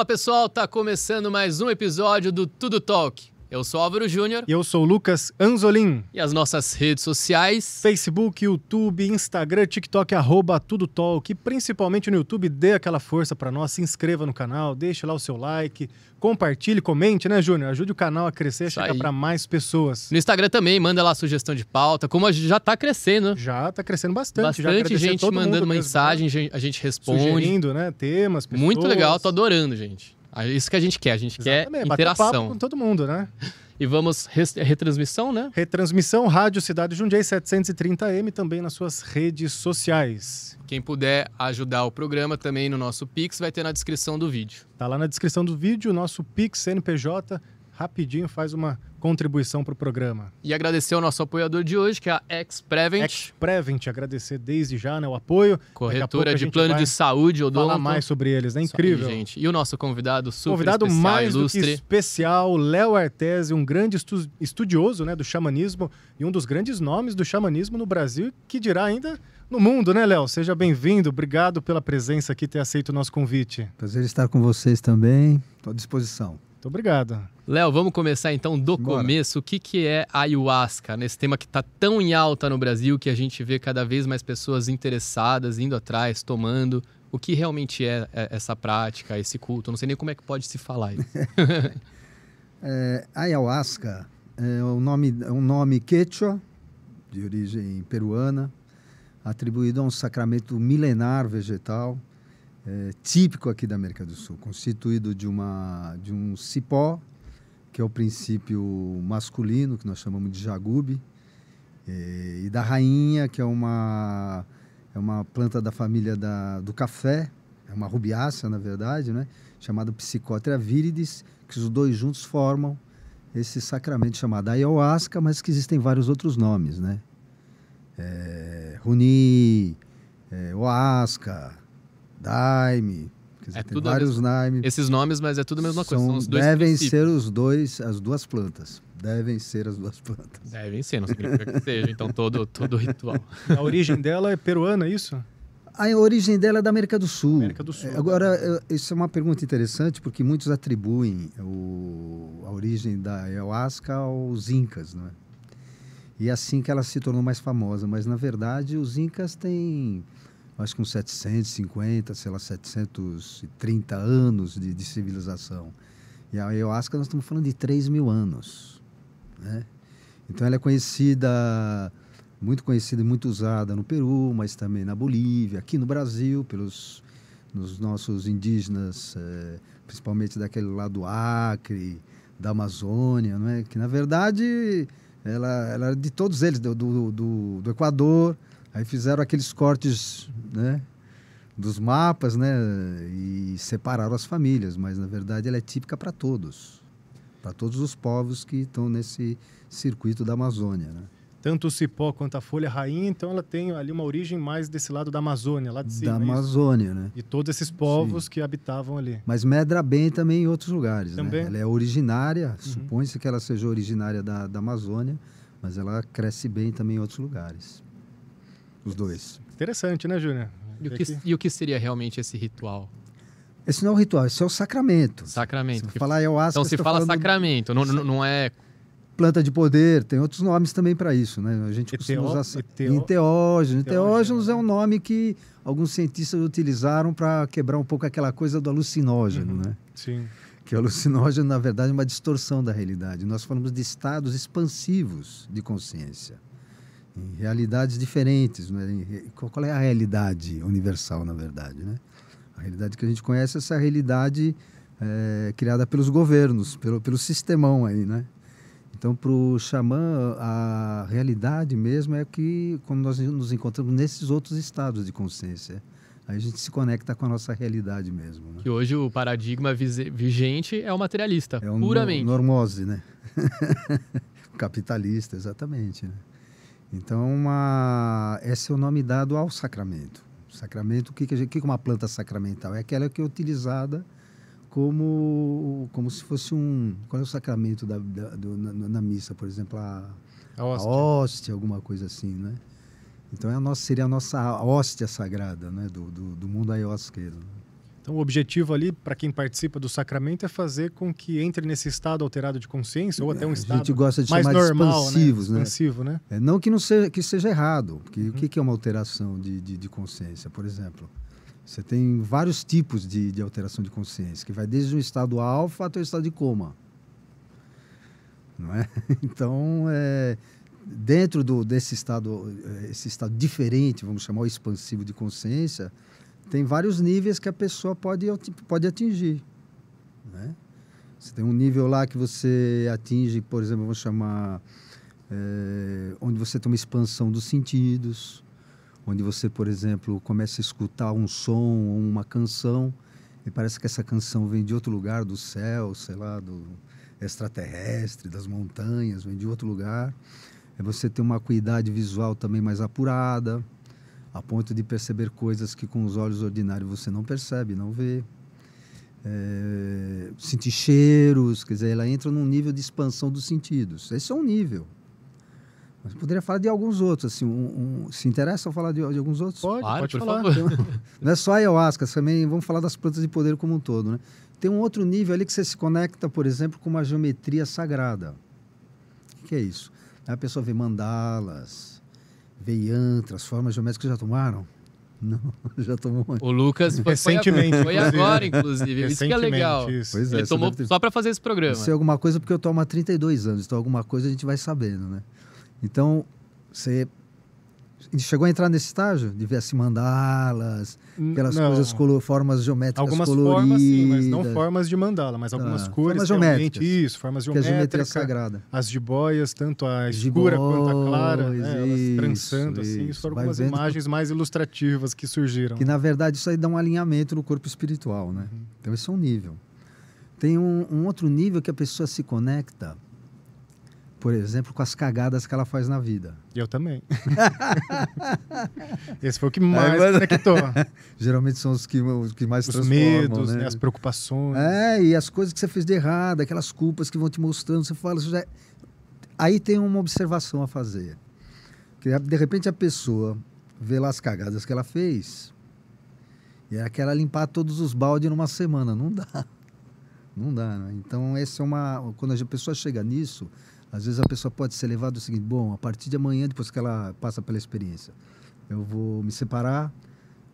Fala pessoal, tá começando mais um episódio do Tudo Talk, eu sou Álvaro Júnior. E eu sou Lucas Anzolin. E as nossas redes sociais: Facebook, YouTube, Instagram, TikTok, arroba Tudo Talk. Principalmente no YouTube, dê aquela força para nós, se inscreva no canal, deixe lá o seu like, compartilhe, comente, né, Júnior? Ajude o canal a crescer, Isso chegar para mais pessoas. No Instagram também, manda lá sugestão de pauta, como já está crescendo. Já está crescendo bastante. Bastante gente mandando né? mensagem, a gente responde. Sugerindo, né, temas, pessoas. Muito legal, tô adorando, gente. É isso que a gente quer, a gente Exatamente, quer interação. Papo com todo mundo, né? E vamos retransmissão, né? Retransmissão, Rádio Cidade Jundiaí 730M, também nas suas redes sociais. Quem puder ajudar o programa também no nosso Pix vai ter na descrição do vídeo. Tá lá na descrição do vídeo o nosso Pix CNPJ rapidinho faz uma contribuição para o programa. E agradecer ao nosso apoiador de hoje, que é a Ex-Prevent. Ex-Prevent, agradecer desde já né, o apoio. Corretora de plano de saúde, odonto. Falar mais sobre eles, é incrível. Aí, gente. E o nosso convidado super convidado especial, mais ilustre. Do especial, Léo Artese, um grande estu estudioso né, do xamanismo e um dos grandes nomes do xamanismo no Brasil, que dirá ainda no mundo, né, Léo? Seja bem-vindo, obrigado pela presença aqui, ter aceito o nosso convite. Prazer estar com vocês também, estou à disposição. Muito obrigado. Léo, vamos começar então do Bora. começo. O que, que é ayahuasca, nesse tema que está tão em alta no Brasil, que a gente vê cada vez mais pessoas interessadas, indo atrás, tomando. O que realmente é, é essa prática, esse culto? Eu não sei nem como é que pode se falar isso. é, ayahuasca é um nome, é um nome quechua, de origem peruana, atribuído a um sacramento milenar vegetal é, típico aqui da América do Sul, constituído de, uma, de um cipó, que é o princípio masculino, que nós chamamos de jagube, é, e da rainha, que é uma, é uma planta da família da, do café, é uma rubiácea, na verdade, né? chamada Psicótria viridis, que os dois juntos formam esse sacramento chamado ayahuasca, mas que existem vários outros nomes, né? É, Runi, é, Oasca, Daime. é tem vários mesmo, Naime. Esses nomes, mas é tudo a mesma são, coisa. São devem ser os dois, as duas plantas. Devem ser as duas plantas. Devem ser, não significa que seja. Então, todo, todo ritual. A origem dela é peruana, é isso? A origem dela é da América do Sul. América do Sul. É, agora, tá. isso é uma pergunta interessante, porque muitos atribuem o, a origem da ayahuasca aos incas, não é? E é assim que ela se tornou mais famosa. Mas, na verdade, os incas têm acho que uns 750, sei lá, 730 anos de, de civilização. E a ayahuasca, nós estamos falando de 3 mil anos. Né? Então, ela é conhecida, muito conhecida e muito usada no Peru, mas também na Bolívia, aqui no Brasil, pelos nos nossos indígenas, é, principalmente daquele lado do Acre, da Amazônia, não é? que na verdade ela, ela é de todos eles, do, do, do Equador, Aí fizeram aqueles cortes, né? dos mapas, né, e separaram as famílias, mas na verdade ela é típica para todos, para todos os povos que estão nesse circuito da Amazônia, né? Tanto o cipó quanto a folha rainha, então ela tem ali uma origem mais desse lado da Amazônia, lá de cima. Da é Amazônia, isso? né? E todos esses povos Sim. que habitavam ali. Mas medra bem é também em outros lugares, né. também. né? Ela é originária, uhum. supõe-se que ela seja originária da, da Amazônia, mas ela cresce bem também em outros lugares os dois. Interessante, né, Júnior? E o, que, e o que seria realmente esse ritual? Esse não é o ritual, esse é o sacramento. Sacramento. Se falar ayahuasca, é então se fala sacramento, não, não é planta de poder, tem outros nomes também para isso, né? A gente costuma usar enteógenos. Enteógenos é né? um nome que alguns cientistas utilizaram para quebrar um pouco aquela coisa do alucinógeno, uhum, né? Sim. Que o alucinógeno, na verdade, é uma distorção da realidade. Nós falamos de estados expansivos de consciência em realidades diferentes. Né? Qual é a realidade universal, na verdade? Né? A realidade que a gente conhece é essa realidade é, criada pelos governos, pelo, pelo sistemão aí, né? Então, para o xamã, a realidade mesmo é que quando nós nos encontramos nesses outros estados de consciência, aí a gente se conecta com a nossa realidade mesmo. Né? Que hoje o paradigma vigente é o materialista, é um puramente. normose, né? Capitalista, exatamente. Né? Então, uma, esse é o nome dado ao sacramento. Sacramento, o que, que, gente, que é uma planta sacramental? É aquela que é utilizada como, como se fosse um. Qual é o sacramento da, da do, na, na, missa, por exemplo? A, a, hóstia. a, hóstia. alguma coisa assim, né? Então, é a nossa, seria a nossa hóstia sagrada, né? Do, do, do mundo ayahuasqueiro. Então, o objetivo ali, para quem participa do sacramento, é fazer com que entre nesse estado alterado de consciência, ou até um estado a gente gosta de mais chamar normal, né? expansivos, né? Expansivo, né? É, não que não seja, que seja errado, porque uhum. o que é uma alteração de, de, de, consciência, por exemplo? Você tem vários tipos de, de alteração de consciência, que vai desde um estado alfa até o um estado de coma. Não é? Então, é, dentro do, desse estado, é, esse estado diferente, vamos chamar o expansivo de consciência, tem vários níveis que a pessoa pode, pode atingir. Né? Você tem um nível lá que você atinge, por exemplo, vamos chamar, é, onde você tem uma expansão dos sentidos, onde você, por exemplo, começa a escutar um som ou uma canção, e parece que essa canção vem de outro lugar, do céu, sei lá, do extraterrestre, das montanhas, vem de outro lugar. É você ter uma acuidade visual também mais apurada a ponto de perceber coisas que com os olhos ordinários você não percebe, não vê. É, sentir cheiros, quer dizer, ela entra num nível de expansão dos sentidos. Esse é um nível. Mas poderia falar de alguns outros, assim, um, um, se interessa falar de, de, alguns outros? Pode, pode, falar. Então, não é só ayahuasca, também vamos falar das plantas de poder como um todo, né? Tem um outro nível ali que você se conecta, por exemplo, com uma geometria sagrada. O que é isso? Aí a pessoa vê mandalas, Veiantras, formas geométricas já tomaram? Não, já tomou. O Lucas foi, recentemente. Foi, agora, inclusive. Isso que é legal. Isso. Pois é, Ele tomou ter... só para fazer esse programa. Isso é alguma coisa porque eu tomo há 32 anos, então alguma coisa a gente vai sabendo, né? Então, você chegou a entrar nesse estágio? De ver assim, mandalas, pelas hum, não. coisas, formas geométricas algumas coloridas. Algumas formas, sim, mas não formas de mandala, mas algumas ah, cores. Formas geométricas. Isso, formas geométricas. Que a geometria é sagrada. As jiboias, tanto a escura quanto a clara, né, isso, elas trançando, isso. assim. Isso foram algumas imagens mais ilustrativas que surgiram. Que, né? na verdade, isso aí dá um alinhamento no corpo espiritual, né? Uhum. Então, esse é um nível. Tem um, um outro nível que a pessoa se conecta por exemplo, com as cagadas que ela faz na vida. Eu também. Esse foi o que é, mais conectou. Geralmente são os que, os que mais os transformam. Os medos, né? né? as preocupações. É, e as coisas que você fez de errado, aquelas culpas que vão te mostrando. Você fala... Você já... Aí tem uma observação a fazer. Que, é, de repente, a pessoa vê lá as cagadas que ela fez e ela quer limpar todos os baldes numa semana. Não dá. Não dá, né? Então, essa é uma... Quando a pessoa chega nisso às vezes a pessoa pode ser levada do seguinte: bom, a partir de amanhã, depois que ela passa pela experiência, eu vou me separar,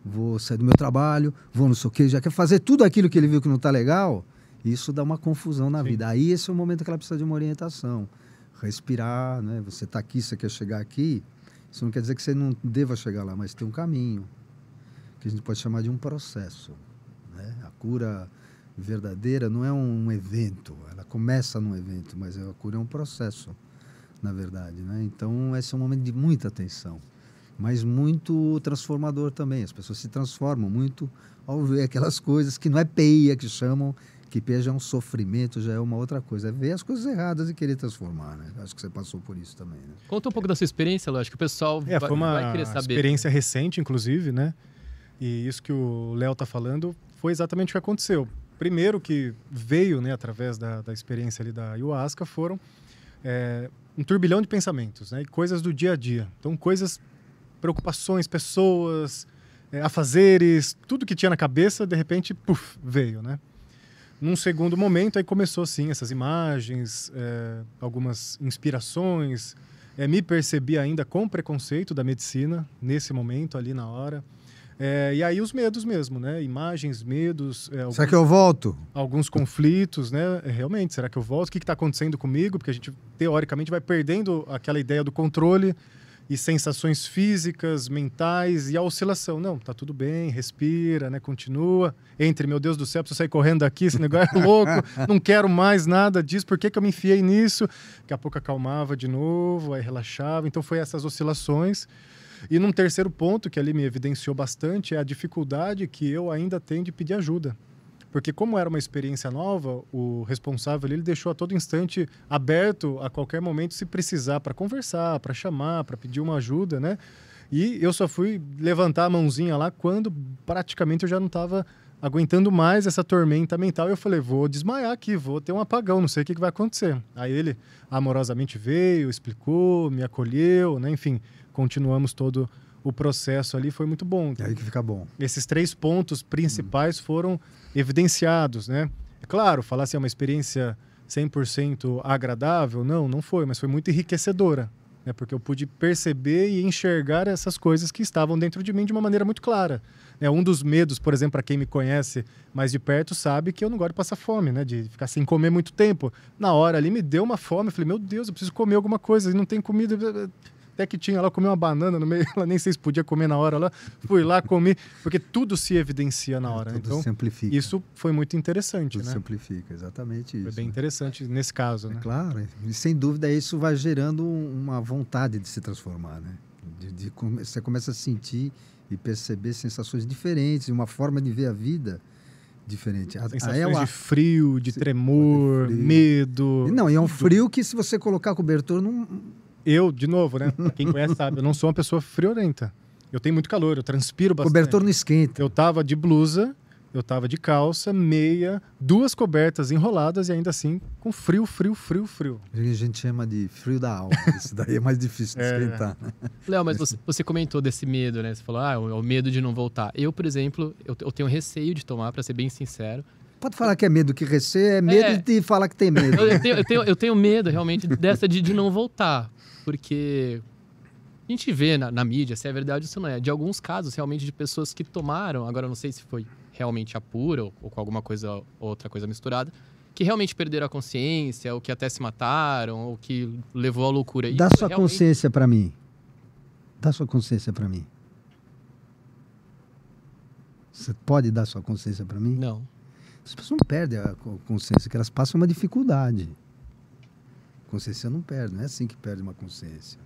vou sair do meu trabalho, vou não sei o quê, já quer fazer tudo aquilo que ele viu que não está legal. Isso dá uma confusão na Sim. vida. Aí esse é o momento que ela precisa de uma orientação. Respirar, né? Você está aqui, você quer chegar aqui. Isso não quer dizer que você não deva chegar lá, mas tem um caminho que a gente pode chamar de um processo. Né? A cura verdadeira não é um evento. Ela começa num evento, mas a cura é um processo, na verdade. Né? Então, esse é um momento de muita atenção, mas muito transformador também. As pessoas se transformam muito ao ver aquelas coisas que não é peia que chamam, que peia já é um sofrimento, já é uma outra coisa. É ver as coisas erradas e querer transformar. Né? Acho que você passou por isso também. Né? Conta um pouco da sua experiência, Léo. Acho que o pessoal é, vai, foi uma vai querer saber. experiência recente, inclusive, né? E isso que o Léo está falando foi exatamente o que aconteceu primeiro que veio né, através da, da experiência ali da ayahuasca foram é, um turbilhão de pensamentos né, e coisas do dia a dia. Então, coisas, preocupações, pessoas, é, afazeres, tudo que tinha na cabeça, de repente, puff, veio. Né? Num segundo momento, aí começou assim essas imagens, é, algumas inspirações. É, me percebi ainda com preconceito da medicina nesse momento, ali na hora é, e aí os medos mesmo, né? Imagens, medos. É, alguns, será que eu volto? Alguns conflitos, né? É, realmente, será que eu volto? O que está acontecendo comigo? Porque a gente, teoricamente, vai perdendo aquela ideia do controle e sensações físicas, mentais e a oscilação. Não, tá tudo bem, respira, né? Continua. Entre, meu Deus do céu, preciso sair correndo daqui, esse negócio é louco, não quero mais nada disso, por que, que eu me enfiei nisso? Daqui a pouco acalmava de novo, aí relaxava. Então foi essas oscilações e num terceiro ponto que ali me evidenciou bastante é a dificuldade que eu ainda tenho de pedir ajuda. Porque como era uma experiência nova, o responsável ele deixou a todo instante aberto a qualquer momento se precisar para conversar, para chamar, para pedir uma ajuda, né? E eu só fui levantar a mãozinha lá quando praticamente eu já não estava aguentando mais essa tormenta mental. Eu falei, vou desmaiar aqui, vou ter um apagão, não sei o que, que vai acontecer. Aí ele amorosamente veio, explicou, me acolheu, né? Enfim, continuamos todo o processo ali, foi muito bom. É aí que fica bom. Esses três pontos principais hum. foram evidenciados, né? É claro, falar assim, é uma experiência 100% agradável, não, não foi, mas foi muito enriquecedora né? Porque eu pude perceber e enxergar essas coisas que estavam dentro de mim de uma maneira muito clara. Né? Um dos medos, por exemplo, para quem me conhece mais de perto, sabe que eu não gosto de passar fome, né? De ficar sem comer muito tempo. Na hora ali me deu uma fome, eu falei, meu Deus, eu preciso comer alguma coisa, e não tem comida. Eh, eh, até que tinha lá, comi uma banana no meio, ela nem sei se podia comer na hora lá. Fui lá, comi, porque tudo se evidencia na é, hora. Tudo então, simplifica. Isso foi muito interessante, tudo né? simplifica, exatamente isso. Foi bem né? interessante nesse caso, é né? Claro, e sem dúvida isso vai gerando uma vontade de se transformar, né? De, de, você começa a sentir e perceber sensações diferentes, uma forma de ver a vida diferente. A, Sensações é a ela... de frio, de tremor, de frio. medo. Não, e é um frio que se você colocar cobertor não eu, de novo, né? Quem conhece sabe, eu não sou uma pessoa friorenta. Eu tenho muito calor, eu transpiro bastante. Cobertor não esquenta. Eu tava de blusa, eu tava de calça, meia, duas cobertas enroladas e ainda assim com frio, frio, frio, frio. A gente chama de frio da alma. Isso daí é mais difícil de é. esquentar. Né? Léo, mas você, você, comentou desse medo, né? Você falou, ah, o, é o medo de não voltar. Eu, por exemplo, eu, eu tenho receio de tomar, para ser bem sincero. Pode falar que é medo que receio, é medo é. de falar que tem medo. Eu, tenho, eu, tenho, eu tenho, medo, realmente, dessa de, de, não voltar. Porque a gente vê na, na mídia, se é verdade ou se não é, de alguns casos, realmente, de pessoas que tomaram, agora não sei se foi realmente a pura ou, ou com alguma coisa, outra coisa misturada, que realmente perderam a consciência, ou que até se mataram, ou que levou à loucura. Dá Isso sua realmente... consciência para mim. Dá sua consciência para mim. Você pode dar sua consciência para mim? Não. As pessoas não perdem a consciência, que elas passam uma dificuldade. Consciência não perde, não é assim que perde uma consciência.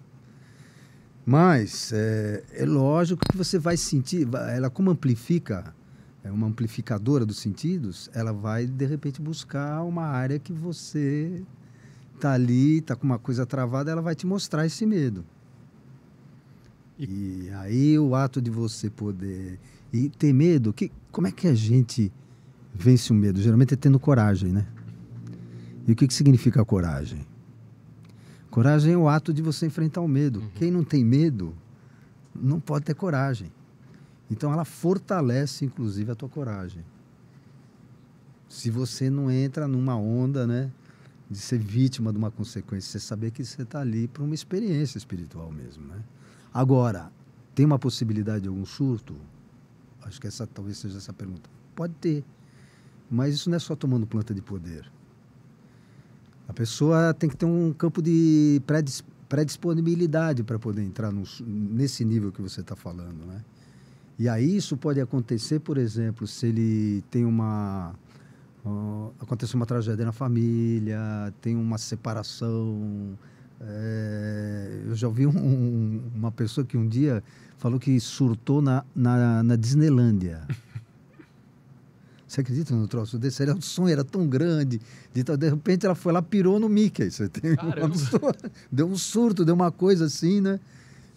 Mas é, é lógico que você vai sentir, ela como amplifica, é uma amplificadora dos sentidos, ela vai de repente buscar uma área que você tá ali, tá com uma coisa travada, ela vai te mostrar esse medo. E, e aí o ato de você poder e ter medo, que como é que a gente vence o medo? Geralmente é tendo coragem, né? E o que, que significa coragem? Coragem é o ato de você enfrentar o medo. Uhum. Quem não tem medo não pode ter coragem. Então ela fortalece, inclusive, a tua coragem. Se você não entra numa onda, né? De ser vítima de uma consequência, você saber que você está ali para uma experiência espiritual mesmo, né? Agora, tem uma possibilidade de algum surto? Acho que essa talvez seja essa pergunta. Pode ter. Mas isso não é só tomando planta de poder. A pessoa tem que ter um campo de pré predisponibilidade para poder entrar no, nesse nível que você está falando, né? E aí isso pode acontecer, por exemplo, se ele tem uma uh, aconteceu uma tragédia na família, tem uma separação. É, eu já ouvi um, uma pessoa que um dia falou que surtou na, na, na Disneylândia. Você acredita no troço desse? Era, o sonho, era tão grande. De, de repente ela foi lá, pirou no Mickey. Você tem deu um surto, deu uma coisa assim, né?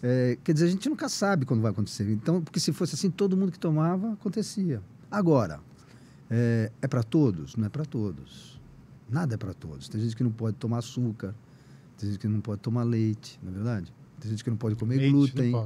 É, quer dizer, a gente nunca sabe quando vai acontecer. Então, porque se fosse assim, todo mundo que tomava, acontecia. Agora, é, é para todos? Não é para todos. Nada é para todos. Tem gente que não pode tomar açúcar, tem gente que não pode tomar leite, não é verdade? Tem gente que não pode comer glúten. tem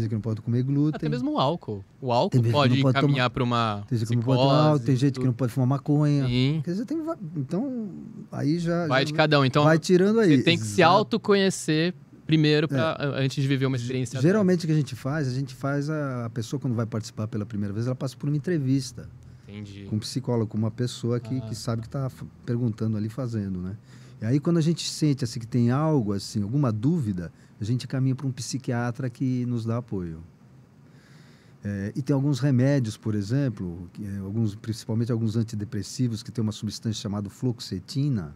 gente que não pode comer glúten. Até mesmo o álcool. O álcool pode, pode caminhar para uma. Tem gente que não pode tomar, tem gente que não pode fumar maconha. Sim. Quer dizer, tem, então, aí já. Vai já, de cada um. Então, vai tirando aí. Você tem que Exato. se autoconhecer primeiro pra, é. antes de viver uma experiência. Geralmente o que a gente faz, a gente faz a, a, pessoa quando vai participar pela primeira vez, ela passa por uma entrevista. Entendi. Com um psicólogo, com uma pessoa que, ah. que sabe que está perguntando ali, fazendo, né? E aí, quando a gente sente assim, que tem algo, assim, alguma dúvida, a gente caminha para um psiquiatra que nos dá apoio. É, e tem alguns remédios, por exemplo, que, é, alguns, principalmente alguns antidepressivos que tem uma substância chamada fluoxetina,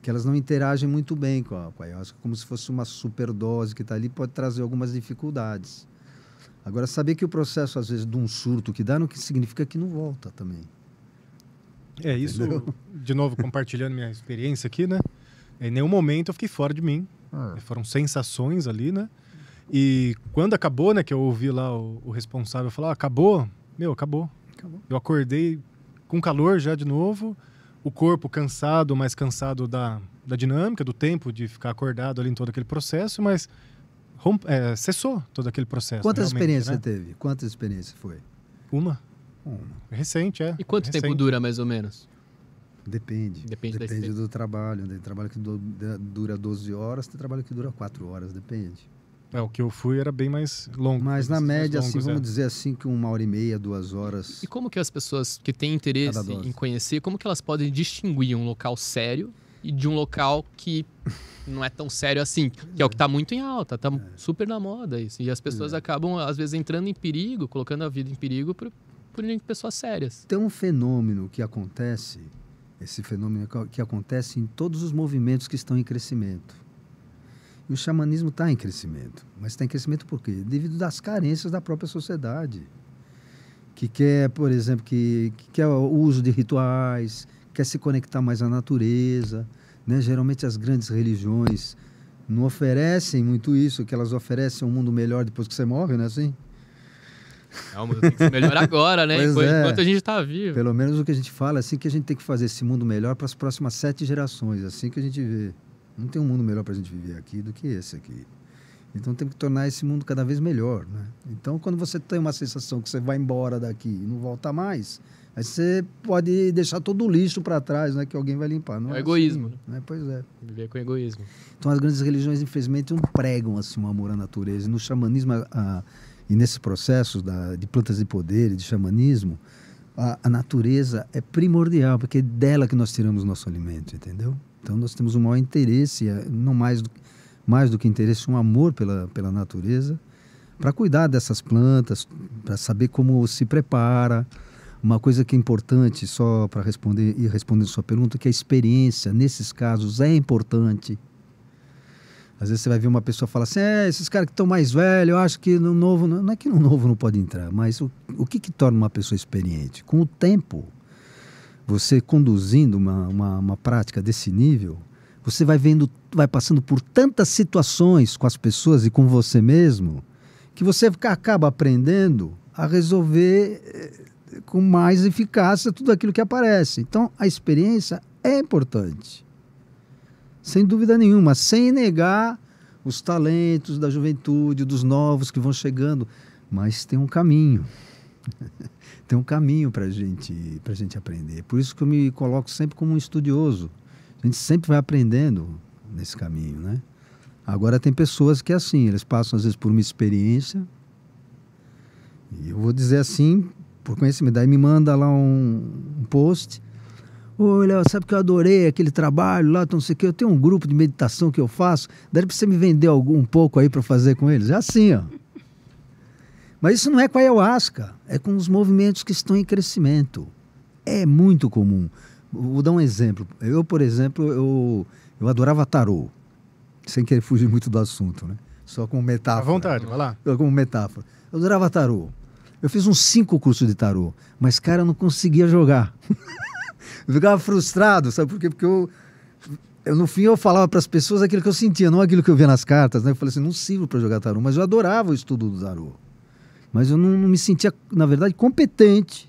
que elas não interagem muito bem com a, com a ayahuasca, como se fosse uma superdose que está ali, pode trazer algumas dificuldades. Agora, saber que o processo, às vezes, de um surto que dá, não significa que não volta também. É isso, Entendeu? de novo, compartilhando minha experiência aqui, né? Em nenhum momento eu fiquei fora de mim. Ah. Foram sensações ali, né? E quando acabou, né, que eu ouvi lá o, o responsável falar, ah, acabou, meu, acabou. acabou. Eu acordei com calor já de novo, o corpo cansado, mais cansado da, da dinâmica, do tempo de ficar acordado ali em todo aquele processo, mas romp, é, cessou todo aquele processo. Quantas experiências né? você teve? Quantas experiências foi? Uma. Hum, recente, é. E quanto recente. tempo dura, mais ou menos? Depende. Depende, depende do trabalho. Tem né? trabalho que dura 12 horas, tem trabalho que dura 4 horas, depende. É, o que eu fui era bem mais longo. Mas na média, assim, longos, assim, vamos é. dizer assim, que uma hora e meia, duas horas. E como que as pessoas que têm interesse em conhecer, como que elas podem distinguir um local sério e de um local que não é tão sério assim, que é o que está muito em alta, está é. super na moda isso. E as pessoas é. acabam, às vezes, entrando em perigo, colocando a vida em perigo por pessoas sérias. Tem um fenômeno que acontece, esse fenômeno que acontece em todos os movimentos que estão em crescimento. E o xamanismo está em crescimento. Mas está em crescimento por quê? Devido às carências da própria sociedade. Que quer, por exemplo, que, que quer o uso de rituais, quer se conectar mais à natureza. Né? Geralmente as grandes religiões não oferecem muito isso, que elas oferecem um mundo melhor depois que você morre, não é assim? Calma, é tem que melhorar agora, né? Pois Enquanto, é. enquanto a gente está vivo. Pelo menos o que a gente fala, é assim que a gente tem que fazer esse mundo melhor para as próximas sete gerações, assim que a gente vê. Não tem um mundo melhor para a gente viver aqui do que esse aqui. Então tem que tornar esse mundo cada vez melhor, né? Então quando você tem uma sensação que você vai embora daqui e não volta mais, aí você pode deixar todo o lixo para trás, né? Que alguém vai limpar. Não é, é assim, egoísmo, assim, né? né? Pois é. Viver com egoísmo. Então as grandes religiões infelizmente não pregam assim o amor à natureza. E no xamanismo a, e nesse processo da, de plantas de poder e de xamanismo, a, a, natureza é primordial, porque é dela que nós tiramos nosso alimento, entendeu? Então nós temos um maior interesse, é, não mais do, mais do que interesse, um amor pela, pela natureza, para cuidar dessas plantas, para saber como se prepara. Uma coisa que é importante, só para responder e responder sua pergunta, que a experiência nesses casos é importante às vezes você vai ver uma pessoa falar assim, é, esses caras que estão mais velhos, eu acho que no novo. Não, não é que no novo não pode entrar, mas o, o que, que torna uma pessoa experiente? Com o tempo, você conduzindo uma, uma, uma prática desse nível, você vai vendo, vai passando por tantas situações com as pessoas e com você mesmo, que você acaba aprendendo a resolver eh, com mais eficácia tudo aquilo que aparece. Então, a experiência é importante sem dúvida nenhuma, sem negar os talentos da juventude, dos novos que vão chegando, mas tem um caminho. tem um caminho para gente, a gente aprender. Por isso que eu me coloco sempre como um estudioso. A gente sempre vai aprendendo nesse caminho, né? Agora tem pessoas que é assim, eles passam às vezes por uma experiência, e eu vou dizer assim, por conhecimento, daí me manda lá um, um post, Oi, Léo, sabe que eu adorei aquele trabalho lá, não sei o quê. Eu tenho um grupo de meditação que eu faço. Daria para você me vender algum, um pouco aí para fazer com eles? É assim, ó. Mas isso não é com a ayahuasca, é com os movimentos que estão em crescimento. É muito comum. Vou dar um exemplo. Eu, por exemplo, eu, eu adorava tarô, sem querer fugir muito do assunto, né? Só com metáfora. À vontade, vai lá. como metáfora. Eu adorava tarô. Eu fiz uns cinco cursos de tarô, mas, cara, eu não conseguia jogar. eu ficava frustrado, sabe por quê? Porque eu, eu no fim eu falava para as pessoas aquilo que eu sentia, não aquilo que eu via nas cartas, né? Eu falei assim, não sirvo para jogar tarô, mas eu adorava o estudo do tarô. Mas eu não, não me sentia, na verdade, competente.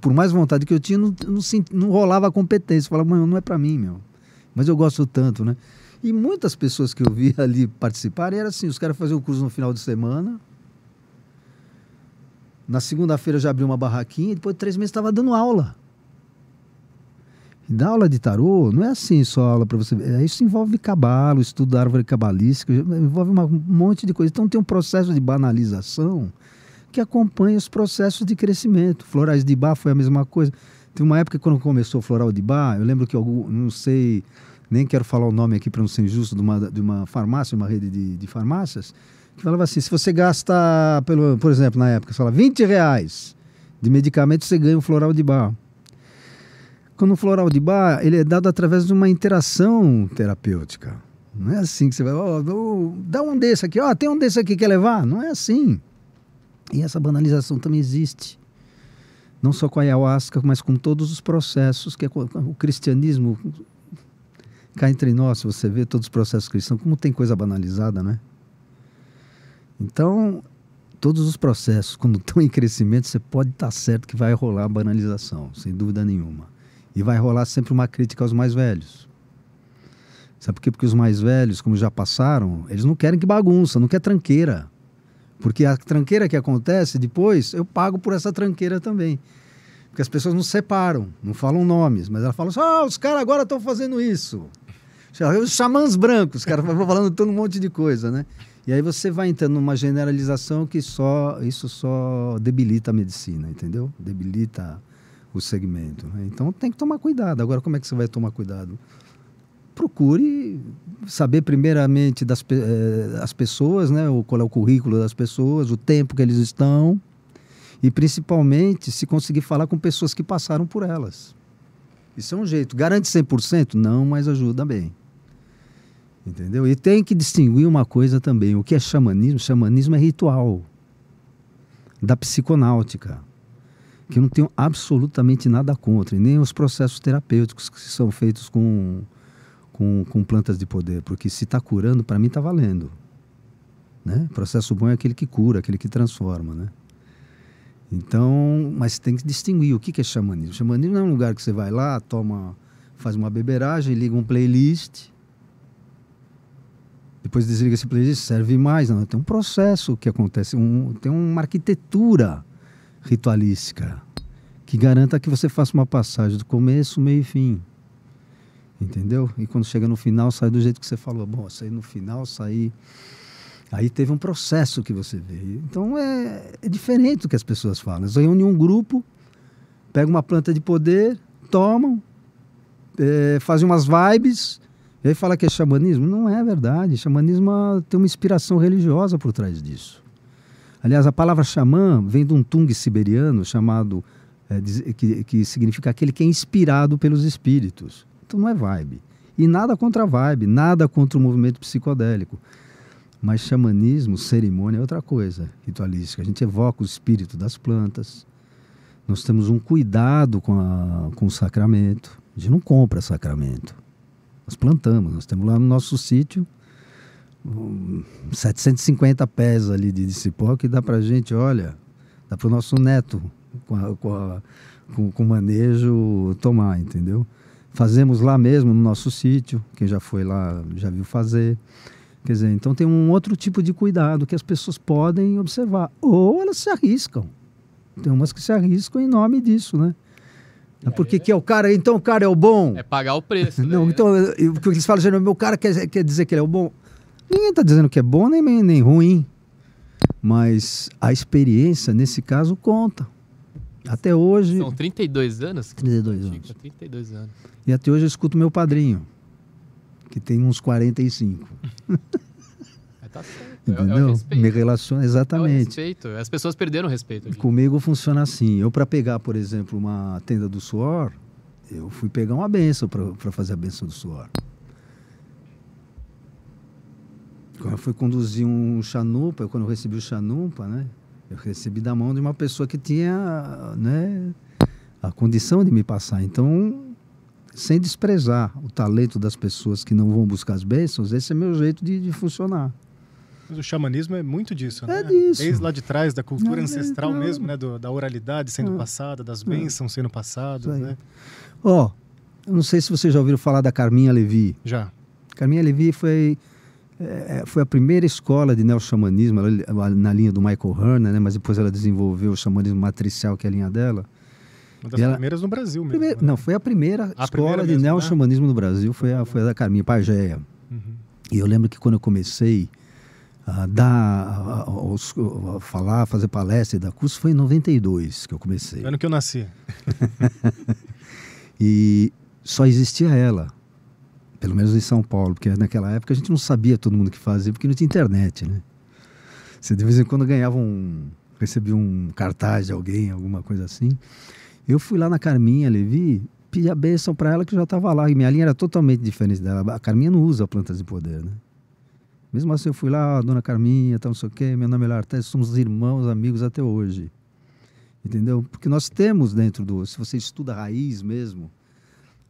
Por mais vontade que eu tinha, não, não, não rolava a competência. Eu falava, mãe não é para mim, meu. Mas eu gosto tanto, né? E muitas pessoas que eu via ali participarem era assim, os caras faziam o curso no final de semana, na segunda-feira já abri uma barraquinha e depois de três meses estava dando aula. E dar aula de tarô não é assim só aula para você. É, isso envolve cabalo, estudo da árvore cabalística, envolve uma, um monte de coisa. Então tem um processo de banalização que acompanha os processos de crescimento. Florais de bar foi a mesma coisa. Teve uma época quando começou o floral de bar, eu lembro que algum, não sei, nem quero falar o nome aqui para não ser injusto, de uma, de uma farmácia, uma rede de, de farmácias, que falava assim: se você gasta, pelo, por exemplo, na época, você lá, 20 reais de medicamento, você ganha um floral de bar. Quando o floral de bar, ele é dado através de uma interação terapêutica. Não é assim que você vai, ó, oh, dá um desse aqui, ó, oh, tem um desse aqui, quer levar? Não é assim. E essa banalização também existe. Não só com a ayahuasca, mas com todos os processos que é, o cristianismo cá entre nós, você vê todos os processos cristãos, como tem coisa banalizada, né? Então, todos os processos, quando estão em crescimento, você pode estar tá certo que vai rolar banalização, sem dúvida nenhuma. E vai rolar sempre uma crítica aos mais velhos. Sabe por quê? Porque os mais velhos, como já passaram, eles não querem que bagunça, não quer tranqueira. Porque a tranqueira que acontece depois, eu pago por essa tranqueira também. Porque as pessoas não separam, não falam nomes, mas elas falam assim: ah, os caras agora estão fazendo isso. Os xamãs brancos, os caras falando todo um monte de coisa, né? E aí você vai entrando numa generalização que só isso só debilita a medicina, entendeu? Debilita o segmento. Né? Então tem que tomar cuidado. Agora, como é que você vai tomar cuidado? Procure saber primeiramente das eh, as pessoas, né? O, qual é o currículo das pessoas, o tempo que eles estão e principalmente se conseguir falar com pessoas que passaram por elas. Isso é um jeito. Garante 100%? Não, mas ajuda bem. Entendeu? E tem que distinguir uma coisa também. O que é xamanismo? Xamanismo é ritual da psiconáutica que eu não tenho absolutamente nada contra, e nem os processos terapêuticos que são feitos com, com, com plantas de poder, porque se está curando, para mim está valendo. Né? Processo bom é aquele que cura, aquele que transforma, né? Então, mas tem que distinguir o que é xamanismo. Xamanismo não é um lugar que você vai lá, toma, faz uma beberagem, liga um playlist, depois desliga esse playlist, serve mais. Não, tem um processo que acontece, um, tem uma arquitetura ritualística que garanta que você faça uma passagem do começo, meio e fim. Entendeu? E quando chega no final, sai do jeito que você falou. Bom, saí no final, sair Aí teve um processo que você veio. Então é, é diferente do que as pessoas falam. Eles reúnem um grupo, pegam uma planta de poder, tomam, é, fazem umas vibes, e aí fala que é xamanismo. Não é verdade. Xamanismo ah, tem uma inspiração religiosa por trás disso. Aliás, a palavra xamã vem de um tung siberiano chamado é, que, que significa aquele que é inspirado pelos espíritos. Então não é vibe. E nada contra a vibe, nada contra o movimento psicodélico. Mas xamanismo, cerimônia é outra coisa ritualística. A gente evoca o espírito das plantas. Nós temos um cuidado com, a, com o sacramento. A gente não compra sacramento. Nós plantamos, nós temos lá no nosso sítio 750 pés ali de, de cipó que dá para gente, olha, dá para o nosso neto com, a, com, a, com, com, manejo tomar, entendeu? Fazemos lá mesmo no nosso sítio, quem já foi lá já viu fazer. Quer dizer, então tem um outro tipo de cuidado que as pessoas podem observar, ou elas se arriscam. Tem umas que se arriscam em nome disso, né? É. porque que é o cara, então o cara é o bom. É pagar o preço. Não, daí, né? então, né? o que eles falam, meu cara quer, quer dizer que ele é o bom. Ninguém está dizendo que é bom nem, nem ruim, mas a experiência, nesse caso, conta. Até hoje. São 32 anos? 32 anos. 32 anos. E até hoje eu escuto meu padrinho, que tem uns 45. é, tá certo. É Entendeu? É, Me relaciona exatamente. É respeito. As pessoas perderam o respeito. Comigo funciona assim. Eu, para pegar, por exemplo, uma tenda do suor, eu fui pegar uma benção para fazer a benção do suor. Quando eu fui conduzir um chanupa, quando eu recebi o chanupa, né? Eu recebi da mão de uma pessoa que tinha, né? A condição de me passar. Então, sem desprezar o talento das pessoas que não vão buscar as bênçãos, esse é meu jeito de, de funcionar. Mas o xamanismo é muito disso, é né? É disso. Desde lá de trás, da cultura é, ancestral é, mesmo, né? Do, da oralidade sendo é, passada, das é. bênçãos sendo passadas, né? Ó, oh, eu não sei se vocês já ouviram falar da Carminha Levi. Já. Carminha Levi foi é, é, foi a primeira escola de neo-xamanismo na linha do Michael Herner, né? mas depois ela desenvolveu o xamanismo matricial, que é a linha dela. Uma das ela, primeiras no Brasil mesmo. Primeira, né? Não, foi a primeira a escola primeira de né? neo-xamanismo né? no Brasil, foi a, foi a da Carminha Pagéia. Uhum. E eu lembro que quando eu comecei a dar, a, a falar, fazer palestra e dar curso, foi em 92 que eu comecei. Ano que eu nasci. e só existia ela pelo menos em São Paulo, porque naquela época a gente não sabia todo mundo que fazia, porque não tinha internet, né? Você de vez em quando ganhava um, recebia um cartaz de alguém, alguma coisa assim. Eu fui lá na Carminha Levi, pedi a bênção para ela que eu já estava lá, e minha linha era totalmente diferente dela. A Carminha não usa plantas de poder, né? Mesmo assim, eu fui lá, ah, dona Carminha, tal, não sei o quê, meu nome é Lartes, somos irmãos, amigos até hoje. Entendeu? Porque nós temos dentro do. Se você estuda a raiz mesmo,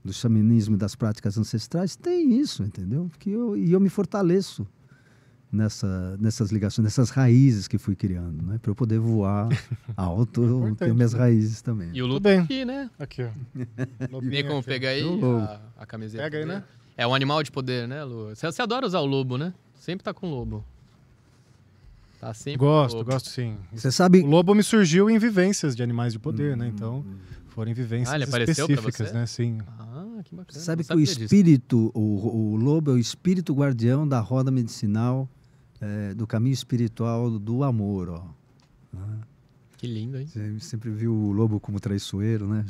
do xamanismo e das práticas ancestrais, tem isso, entendeu? Que eu, e eu me fortaleço nessa, nessas ligações, nessas raízes que fui criando, né? Para eu poder voar alto, é eu tenho minhas né? raízes também. E o Luto aqui, né? Aqui, ó. Tem como pega aí a, a, camiseta. Pega aí, né? É um animal de poder, né, Lu? Você, você adora usar o lobo, né? Sempre tá com lobo. Tá sempre gosto, gosto sim. Você sabe... O lobo me surgiu em vivências de animais de poder, hum, né? Então, hum. foram vivências ah, específicas, né? Sim. Ah. Ah, que bacana. Sabe que o espírito, o, o, lobo é o espírito guardião da roda medicinal, é, do caminho espiritual do amor, ó. Né? Que lindo, hein? Você sempre viu o lobo como traiçoeiro, né?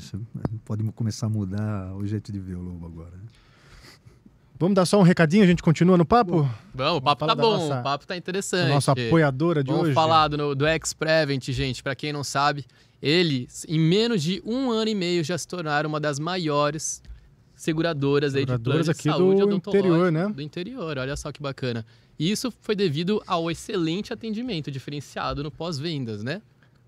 Pode começar a mudar o jeito de ver o lobo agora. Né? Vamos dar só um recadinho, a gente continua no papo? Vamos, o papo tá bom, nossa, o papo tá interessante. Nossa apoiadora de Vamos hoje. Vamos falar do, do ex-Prevent, gente, para quem não sabe. Eles, em menos de um ano e meio, já se tornaram uma das maiores seguradoras, aí de planos de saúde do interior, né? Do interior, olha só que bacana. E isso foi devido ao excelente atendimento diferenciado no pós-vendas, né?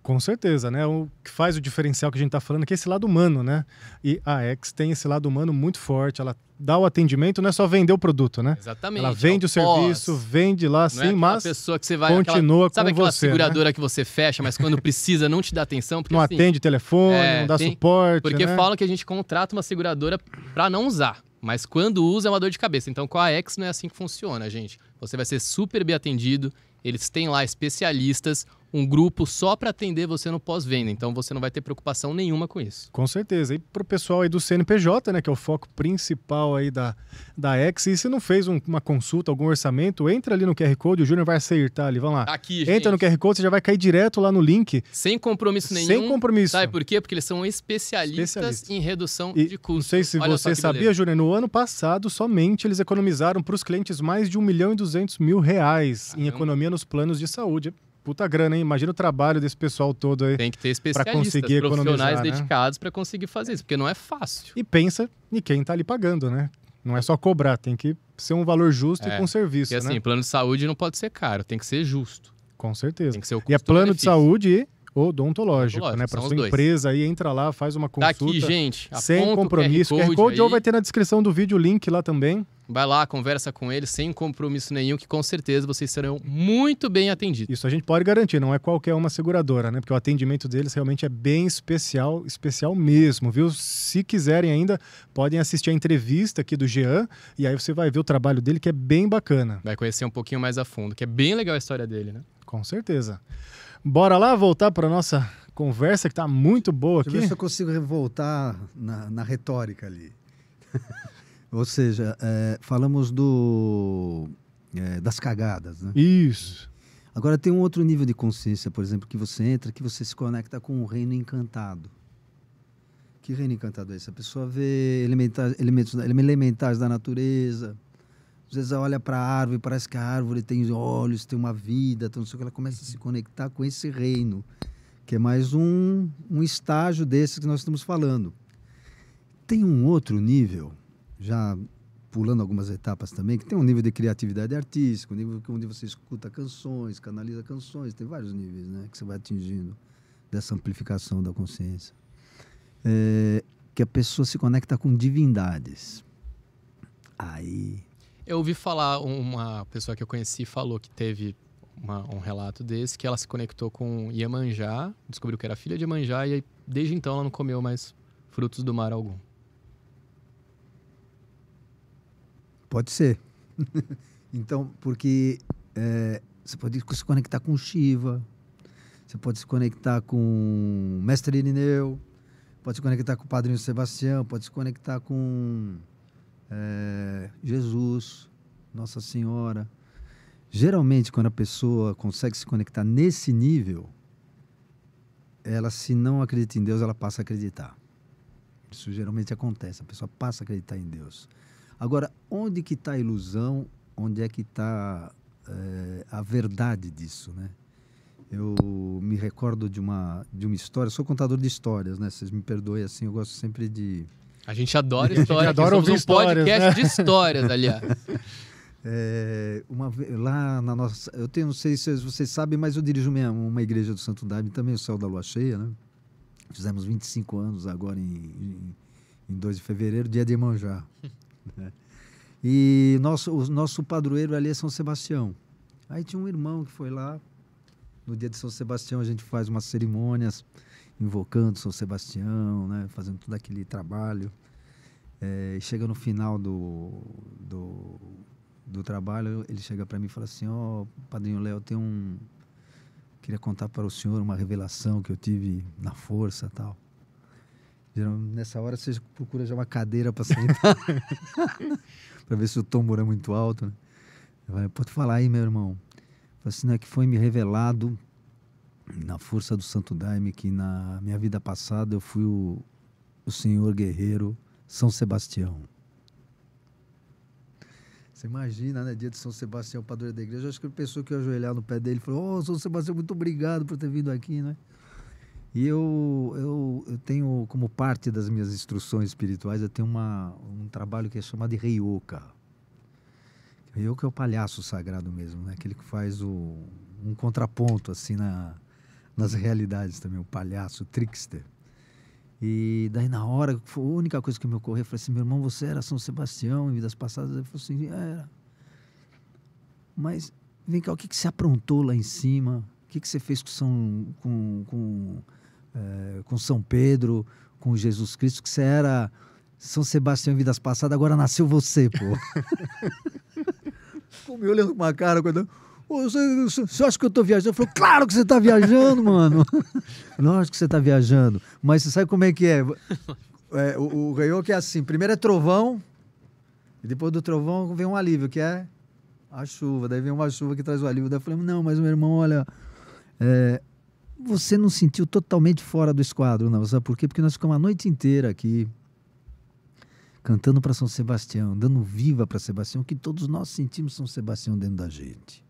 Com certeza, né? O que faz o diferencial que a gente está falando é é esse lado humano, né? E a Ex tem esse lado humano muito forte. Ela dá o atendimento, não é só vender o produto, né? Exatamente. Ela vende é o, o serviço, vende lá, não é sim, é mas pessoa que você vai continua aquela, sabe aquela você, né? seguradora né? que você fecha, mas quando precisa não te dá atenção, porque, não assim, atende telefone, é, não dá tem, suporte, porque né? falam que a gente contrata uma seguradora para não usar. Mas quando usa é uma dor de cabeça. Então com a Ex não é assim que funciona, gente. Você vai ser super bem atendido. Eles têm lá especialistas um grupo só para atender você no pós-venda. Então você não vai ter preocupação nenhuma com isso. Com certeza. E para o pessoal aí do CNPJ, né, que é o foco principal aí da, da Ex, e se não fez um, uma consulta, algum orçamento, entra ali no QR Code, o Júnior vai tá ali, vamos lá. Aqui, gente. Entra no QR Code, você já vai cair direto lá no link. Sem compromisso nenhum. Sem compromisso. Sabe por quê? Porque eles são especialistas Especialista. em redução e, de custos. Não sei se Olha você sabia, Júnior, no ano passado somente eles economizaram para os clientes mais de 1 milhão e 200 mil reais Caramba. em economia nos planos de saúde puta grana, hein? Imagina o trabalho desse pessoal todo aí. Tem que ter especialistas, profissionais né? dedicados para conseguir fazer isso, porque não é fácil. E pensa em quem está ali pagando, né? Não é só cobrar, tem que ser um valor justo é. e com serviço. E assim, né? plano de saúde não pode ser caro, tem que ser justo. Com certeza. Tem que ser o E é plano de saúde e odontológico, odontológico né? Para sua empresa aí, entra lá, faz uma consulta. Tá aqui, gente. Sem compromisso. QR Code, QR Code ou vai ter na descrição do vídeo o link lá também. Vai lá, conversa com eles sem compromisso nenhum, que com certeza vocês serão muito bem atendidos. Isso a gente pode garantir, não é qualquer uma seguradora, né? Porque o atendimento deles realmente é bem especial, especial mesmo, viu? Se quiserem ainda, podem assistir a entrevista aqui do Jean e aí você vai ver o trabalho dele que é bem bacana. Vai conhecer um pouquinho mais a fundo, que é bem legal a história dele, né? Com certeza. Bora lá voltar para nossa conversa que está muito boa aqui. Deixa eu ver se eu consigo voltar na, na retórica ali. Ou seja, é, falamos do, é, das cagadas, né? Isso. Agora tem um outro nível de consciência, por exemplo, que você entra, que você se conecta com o um reino encantado. Que reino encantado é esse? A pessoa vê elementos, elementares da natureza. Às vezes ela olha para a árvore, parece que a árvore tem olhos, tem uma vida, então, não sei o que. Ela começa a se conectar com esse reino, que é mais um, um estágio desse que nós estamos falando. Tem um outro nível já pulando algumas etapas também, que tem um nível de criatividade artística, um nível onde você escuta canções, canaliza canções, tem vários níveis né, que você vai atingindo dessa amplificação da consciência. É, que a pessoa se conecta com divindades. Aí. Eu ouvi falar, uma pessoa que eu conheci falou que teve uma, um relato desse, que ela se conectou com Iemanjá, descobriu que era filha de Iemanjá, e aí, desde então ela não comeu mais frutos do mar algum. Pode ser. então, porque é, você pode se conectar com Shiva, você pode se conectar com Mestre Irineu, pode se conectar com o Padrinho Sebastião, pode se conectar com é, Jesus, Nossa Senhora. Geralmente, quando a pessoa consegue se conectar nesse nível, ela, se não acredita em Deus, ela passa a acreditar. Isso geralmente acontece, a pessoa passa a acreditar em Deus. Agora, onde que está a ilusão? Onde é que está é, eh, a verdade disso, né? Eu me recordo de uma, de uma história, sou contador de histórias, né? Vocês me perdoem, assim, eu gosto sempre de... A gente adora histórias, a gente adora ouvir um né? podcast né? de histórias, aliás. É, uma lá na nossa eu tenho não sei se vocês sabem mas eu dirijo minha, uma igreja do Santo Daime também o céu da lua cheia né fizemos 25 anos agora em, em, em 2 de fevereiro dia de Manjá Né? E nosso, o nosso padroeiro ali é São Sebastião. Aí tinha um irmão que foi lá. No dia de São Sebastião, a gente faz umas cerimônias invocando São Sebastião, né? fazendo todo aquele trabalho. É, chega no final do, do, do trabalho, ele chega para mim e fala assim: Ó, oh, Padrinho Léo, tem um. Queria contar para o senhor uma revelação que eu tive na força tal. Nessa hora você procura já uma cadeira para sentar, para ver se o tombo é muito alto. Né? Vai, pode falar aí, meu irmão. Assim, né, que foi me revelado na força do Santo Daime que na minha vida passada eu fui o, o senhor guerreiro São Sebastião. Você imagina, né? Dia de São Sebastião, padroeiro da igreja. Eu acho que ele pensou que eu ia ajoelhar no pé dele e falou: Ô, oh, São Sebastião, muito obrigado por ter vindo aqui, né? E eu, eu, eu, tenho, como parte das minhas instruções espirituais, eu tenho uma, um trabalho que é chamado de Reioka. Reioka é o palhaço sagrado mesmo, né? aquele que faz o, um contraponto assim na, nas realidades também, o palhaço, o trickster. E daí na hora, foi a única coisa que me ocorreu, eu falei assim, meu irmão, você era São Sebastião em vidas passadas? Ele falou assim, era. Mas, vem cá, o que, que você aprontou lá em cima? O que, que você fez com São... com, com eh, com São Pedro, com Jesus Cristo, que você era São Sebastião em vidas passadas, agora nasceu você, pô. Ficou me olhando com uma cara, quando... Você, você acha que eu estou viajando? Eu falei, claro que você está viajando, mano. Lógico que você está viajando. Mas você sabe como é que é? é o, ganhou que é assim: primeiro é trovão, e depois do trovão vem um alívio, que é a chuva. Daí vem uma chuva que traz o alívio. Daí eu falei, não, mas meu irmão, olha, é, você não sentiu totalmente fora do esquadro, não. Sabe por quê? Porque nós ficamos a noite inteira aqui cantando para São Sebastião, dando viva para Sebastião, que todos nós sentimos São Sebastião dentro da gente.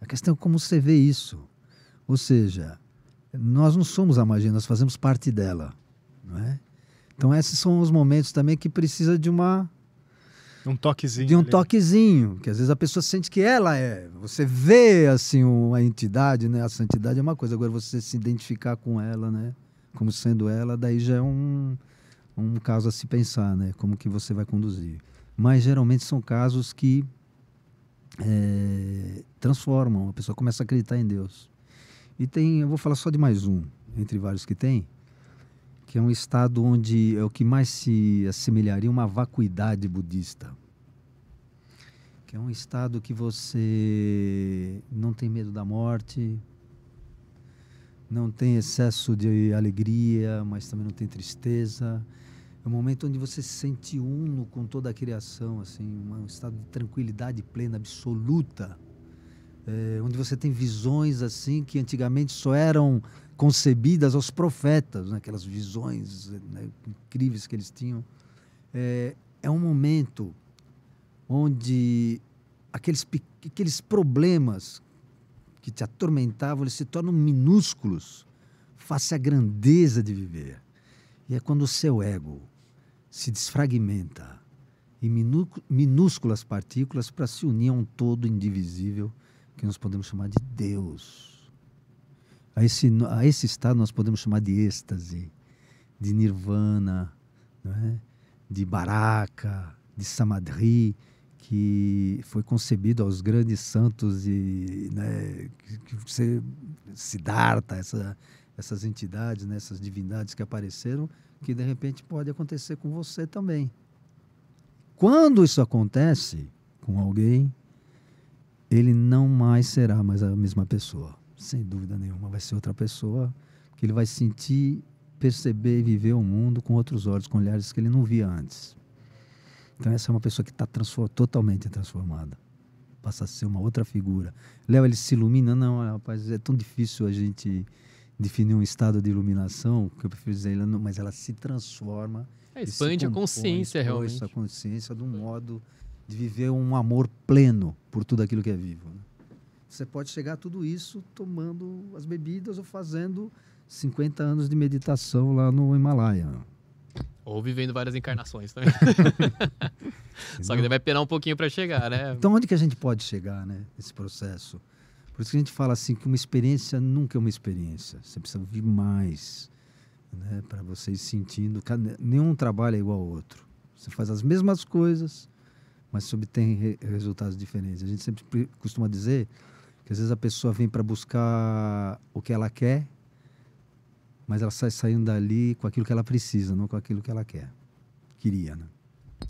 A questão é como você vê isso. Ou seja, nós não somos a magia, nós fazemos parte dela. Não é? Então, esses são os momentos também que precisa de uma de um toquezinho. De um ali. toquezinho, que às vezes a pessoa sente que ela é. Você vê, assim, uma entidade, né? A santidade é uma coisa, agora você se identificar com ela, né? Como sendo ela, daí já é um, um caso a se pensar, né? Como que você vai conduzir. Mas geralmente são casos que é, transformam, a pessoa começa a acreditar em Deus. E tem, eu vou falar só de mais um, entre vários que tem, que é um estado onde é o que mais se assemelharia a uma vacuidade budista. Que é um estado que você não tem medo da morte, não tem excesso de alegria, mas também não tem tristeza. É um momento onde você se sente uno com toda a criação, assim, um estado de tranquilidade plena, absoluta, é, onde você tem visões assim que antigamente só eram concebidas aos profetas, né? aquelas visões né? incríveis que eles tinham. É, é um momento onde aqueles, aqueles problemas que te atormentavam eles se tornam minúsculos face à grandeza de viver. E é quando o seu ego se desfragmenta em minúsculas partículas para se unir a um todo indivisível que nós podemos chamar de Deus. A esse, a esse estado nós podemos chamar de êxtase, de nirvana, né? de baraka, de samadhi, que foi concebido aos grandes santos e né, que, você, Siddhartha, essa, essas entidades, né, essas divindades que apareceram, que de repente pode acontecer com você também. Quando isso acontece com alguém, ele não mais será mais a mesma pessoa sem dúvida nenhuma, vai ser outra pessoa que ele vai sentir, perceber e viver o mundo com outros olhos, com olhares que ele não via antes. Então essa é uma pessoa que está transform totalmente transformada, passa a ser uma outra figura. Léo ele se ilumina, não, rapaz, é tão difícil a gente definir um estado de iluminação que eu prefiro dizer, mas ela se transforma. É, expande compõe, a consciência realmente. A consciência de um modo de viver um amor pleno por tudo aquilo que é vivo. Né? Você pode chegar a tudo isso tomando as bebidas ou fazendo 50 anos de meditação lá no Himalaia. Ou vivendo várias encarnações também. Só que vai esperar um pouquinho para chegar, né? Então, onde que a gente pode chegar, né? Nesse processo. Por isso que a gente fala assim que uma experiência nunca é uma experiência. Você precisa vir mais, né? Para vocês sentindo. Nenhum trabalho é igual ao outro. Você faz as mesmas coisas, mas obtém re resultados diferentes. A gente sempre costuma dizer que às vezes a pessoa vem para buscar o que ela quer, mas ela sai saindo dali com aquilo que ela precisa, não com aquilo que ela quer, queria, né? Tá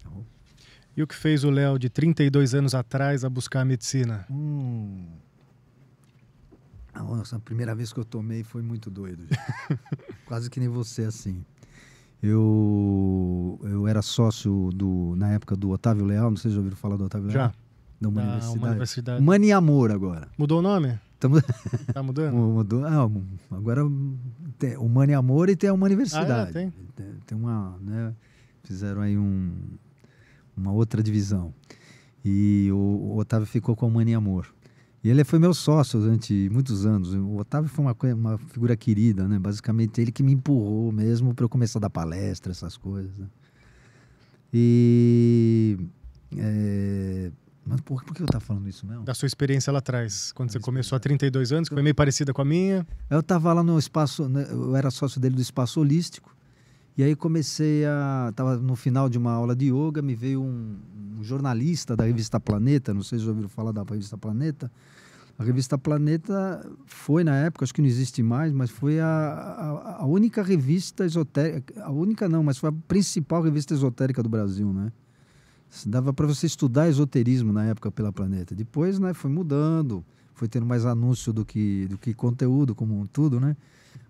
e o que fez o Léo de 32 anos atrás a buscar a medicina? Hum. Nossa, a primeira vez que eu tomei foi muito doido. Quase que nem você, assim. Eu, eu era sócio do, na época do Otávio Leal, não sei se já ouviram falar do Otávio Leal. Já. Da uma, universidade. universidade. Mani Amor agora. Mudou o nome? Tamo... Tá, tá mudando? Mudou. Ah, agora tem o Mani Amor e tem uma universidade. Ah, é, tem. tem. tem. uma, né? Fizeram aí um, uma outra divisão. E o, o Otávio ficou com o Mani Amor. E ele foi meu sócio durante muitos anos. O Otávio foi uma, uma figura querida, né? Basicamente, ele que me empurrou mesmo para eu começar a dar palestra, essas coisas. Né? E. É... Mas por, por que eu estava falando isso mesmo? Da sua experiência lá atrás, quando você começou há 32 anos, que foi meio parecida com a minha. Eu estava lá no espaço, né? eu era sócio dele do espaço holístico. E aí comecei a. Estava no final de uma aula de yoga, me veio um, um jornalista da revista Planeta, não sei se vocês ouviram falar da revista Planeta a revista Planeta foi, na época, acho que não existe mais, mas foi a, a, a única revista esotérica, a única não, mas foi a principal revista esotérica do Brasil, né? Dava para você estudar esoterismo na época pela Planeta. Depois, né, foi mudando, foi tendo mais anúncio do que, do que conteúdo, como tudo, né?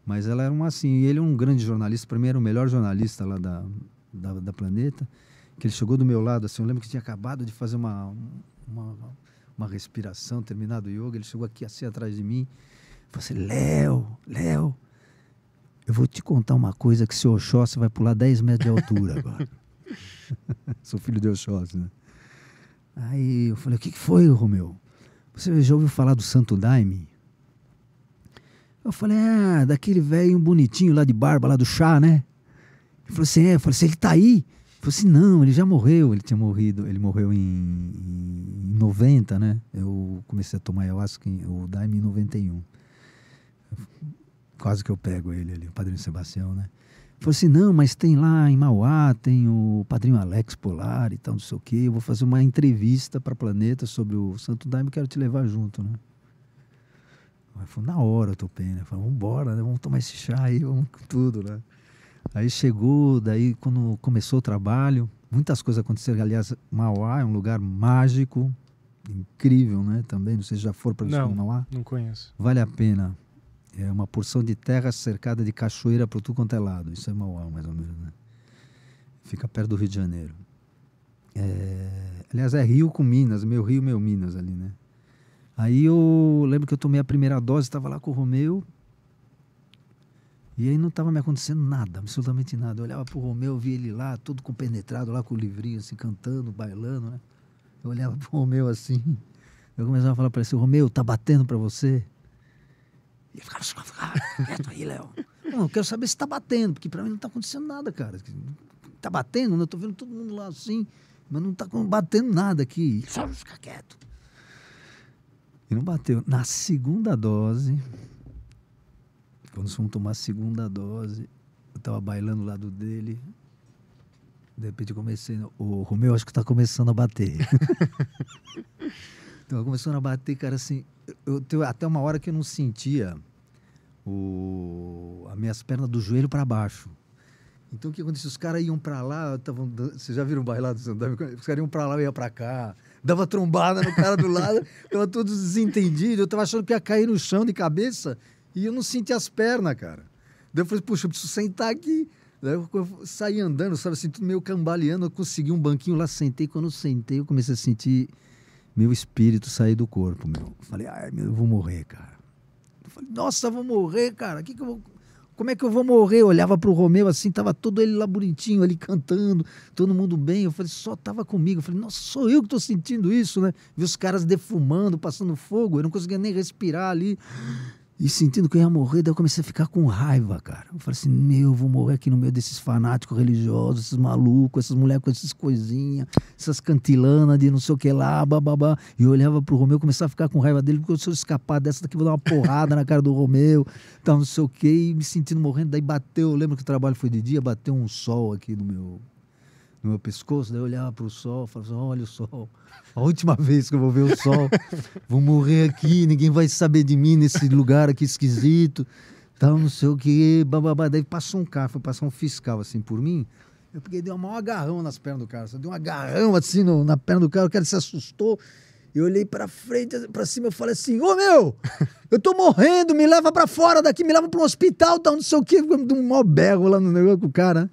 Mas ela era uma assim, ele é um grande jornalista, para mim era o melhor jornalista lá da, da, da Planeta, que ele chegou do meu lado, assim, eu lembro que tinha acabado de fazer uma, uma uma respiração, terminado o yoga, ele chegou aqui assim atrás de mim, Falei assim, Léo, Léo, eu vou te contar uma coisa que seu Oxóssi vai pular 10 metros de altura agora. Sou filho de Oxóssi, né? Aí eu falei, o que, foi, Romeu? Você já ouviu falar do Santo Daime? Eu falei, ah, daquele velho bonitinho lá de barba, lá do chá, né? Ele falou assim, é, eu falei, você ele tá aí? Falei assim, não, ele já morreu, ele tinha morrido, ele morreu em, em 90, né? Eu comecei a tomar ayahuasca, o Daime em 91. Quase que eu pego ele ali, o Padrinho Sebastião, né? Falei assim, não, mas tem lá em Mauá, tem o Padrinho Alex Polar e tal, não sei o quê, eu vou fazer uma entrevista para Planeta sobre o Santo Daime, quero te levar junto, né? Aí na hora eu topei, né? Falei, vamos embora, né? vamos tomar esse chá aí, vamos com tudo, né? Aí chegou, daí quando começou o trabalho, muitas coisas aconteceram. Aliás, Mauá é um lugar mágico, incrível, né? Também, não sei se já for para o Mauá. Não conheço. Vale a pena. É uma porção de terra cercada de cachoeira para tudo quanto é lado. Isso é Mauá, mais ou menos, né? Fica perto do Rio de Janeiro. É... Aliás, é Rio com Minas, meu Rio, meu Minas ali, né? Aí eu lembro que eu tomei a primeira dose, estava lá com o Romeu, e aí não estava me acontecendo nada, absolutamente nada. Eu olhava para o Romeu, via ele lá, todo compenetrado, lá com o livrinho, assim, cantando, bailando, né? Eu olhava para o Romeu assim. Eu começava a falar para ele assim, Romeu, tá batendo para você? E ele assim, ficava, quieto aí, Léo. Não, eu quero saber se tá batendo, porque para mim não tá acontecendo nada, cara. Tá batendo, né? Eu tô vendo todo mundo lá assim, mas não tá batendo nada aqui. para ficar quieto. E não bateu. Na segunda dose, quando fomos tomar a segunda dose, eu estava bailando do lado dele. De repente comecei, o Romeu acho que está começando a bater. então começando a bater, cara, assim, eu, eu, até uma hora que eu não sentia o, as minhas pernas do joelho para baixo. Então o que aconteceu? Os caras iam para lá, tavam, vocês já viram bailar bailado? Os caras iam para lá, eu ia para cá, dava trombada no cara do lado, tava todos desentendidos, eu tava achando que ia cair no chão de cabeça, e eu não senti as pernas, cara. Daí eu falei, puxa, eu preciso sentar aqui. Daí eu, saí andando, sabe assim, tudo meio cambaleando. Eu consegui um banquinho lá, sentei. Quando eu sentei, eu comecei a sentir meu espírito sair do corpo, meu. Falei, ai, meu, eu vou morrer, cara. Eu falei, nossa, eu vou morrer, cara. Que que eu vou... Como é que eu vou morrer? Eu olhava pro Romeu assim, tava todo ele lá bonitinho, ali cantando, todo mundo bem. Eu falei, só tava comigo. Eu falei, nossa, sou eu que tô sentindo isso, né? Vi os caras defumando, passando fogo, eu não conseguia nem respirar ali e sentindo que eu ia morrer, daí eu comecei a ficar com raiva, cara. Eu falei assim, meu, eu vou morrer aqui no meio desses fanáticos religiosos, esses malucos, essas mulheres com essas coisinhas, essas cantilanas de não sei o que lá, bababá. E eu olhava pro Romeu, começava a ficar com raiva dele, porque se eu escapar dessa daqui, vou dar uma porrada na cara do Romeu, tal, não sei o que, e me sentindo morrendo. Daí bateu, eu lembro que o trabalho foi de dia, bateu um sol aqui no meu no meu pescoço, daí eu olhava para o sol, falava assim, olha o sol, a última vez que eu vou ver o sol, vou morrer aqui, ninguém vai saber de mim nesse lugar aqui esquisito, tal, não sei o que, bababá. Daí passou um carro, foi passar um fiscal assim por mim, eu peguei, dei um maior agarrão nas pernas do cara, deu um agarrão assim no, na perna do cara, o cara se assustou, eu olhei para frente, para cima, eu falei assim: Ô meu, eu tô morrendo, me leva para fora daqui, me leva para um hospital, tal não sei o quê. de um maior berro lá no negócio com o cara. Né?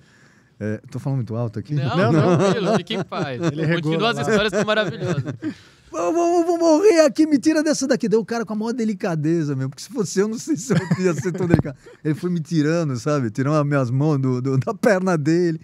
É, tô falando muito alto aqui? Não, não, não. tranquilo, fique em paz. Ele Continua as né? histórias são maravilhosas. Eu vou, vou, morrer aqui, me tira dessa daqui. Deu o cara com a maior delicadeza mesmo, porque se fosse eu, não sei se eu ia ser tão delicado. Ele foi me tirando, sabe? Tirou as minhas mãos do, do, da perna dele.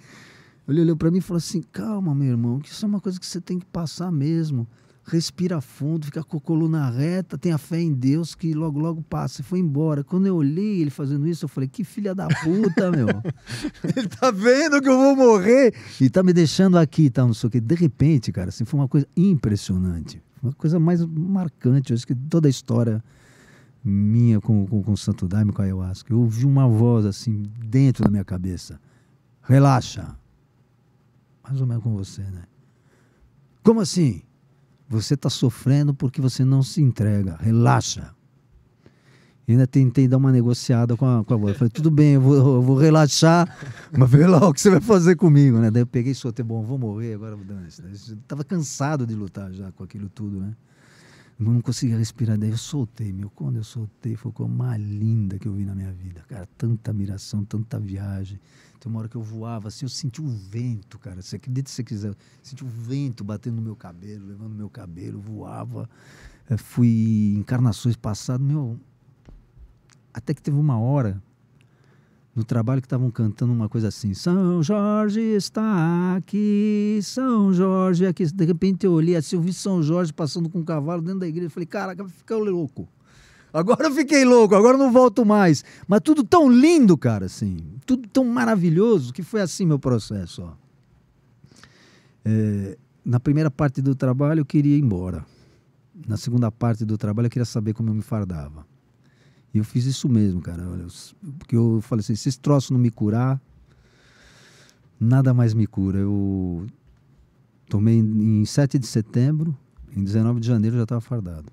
Ele olhou para mim e falou assim: calma, meu irmão, que isso é uma coisa que você tem que passar mesmo respira fundo, fica com a coluna reta, tenha fé em Deus que logo, logo passa. E foi embora. Quando eu olhei ele fazendo isso, eu falei, que filha da puta, meu. ele tá vendo que eu vou morrer e tá me deixando aqui e tá, tal, não sei o quê. De repente, cara, assim, foi uma coisa impressionante. Uma coisa mais marcante, eu acho que toda a história minha com, com, com o Santo Daime, com a Ayahuasca. Eu ouvi uma voz, assim, dentro da minha cabeça. Relaxa. Mais ou menos com você, né? Como assim? Você está sofrendo porque você não se entrega. Relaxa. E ainda tentei dar uma negociada com a, com a voz. Falei, tudo bem, eu vou, eu vou relaxar, mas vê lá o que você vai fazer comigo, né? Daí eu peguei e soltei, tá bom, vou morrer agora, dane Tava cansado de lutar já com aquilo tudo, né? Eu não conseguia respirar. Daí eu soltei, meu. Quando eu soltei, foi a coisa mais linda que eu vi na minha vida, cara. Tanta admiração, tanta viagem. Tem uma hora que eu voava, assim, eu senti o vento, cara. Você acredita se você quiser? senti o vento batendo no meu cabelo, levando meu cabelo, voava. fui encarnações passadas, meu. Até que teve uma hora no trabalho que estavam cantando uma coisa assim: São Jorge está aqui, São Jorge aqui. De repente eu olhei assim, eu vi São Jorge passando com um cavalo dentro da igreja. Eu falei: Caraca, fiquei louco. Agora eu fiquei louco, agora eu não volto mais. Mas tudo tão lindo, cara, assim. Tudo tão maravilhoso que foi assim meu processo. Ó. É, na primeira parte do trabalho eu queria ir embora. Na segunda parte do trabalho eu queria saber como eu me fardava. E eu fiz isso mesmo, cara. porque eu falei assim: se esse troço não me curar, nada mais me cura. Eu tomei em 7 de setembro, em 19 de janeiro eu já estava fardado.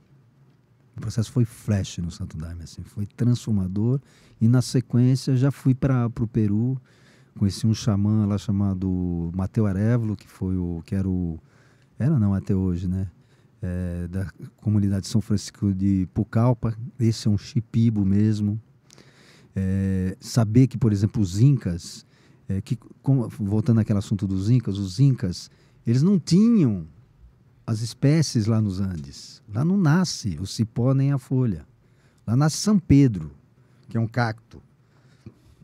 O processo foi flash no Santo Daime, assim, foi transformador. E na sequência já fui para o Peru, conheci um xamã lá chamado Mateu Arevalo, que foi o que era o era não até hoje, né? é, da comunidade São Francisco de Pucallpa, esse é um chipibo mesmo. É, saber que, por exemplo, os incas, é, que, voltando àquele assunto dos incas, os incas, eles não tinham as espécies lá nos Andes. Lá não nasce o cipó nem a folha. Lá nasce São Pedro, que é um cacto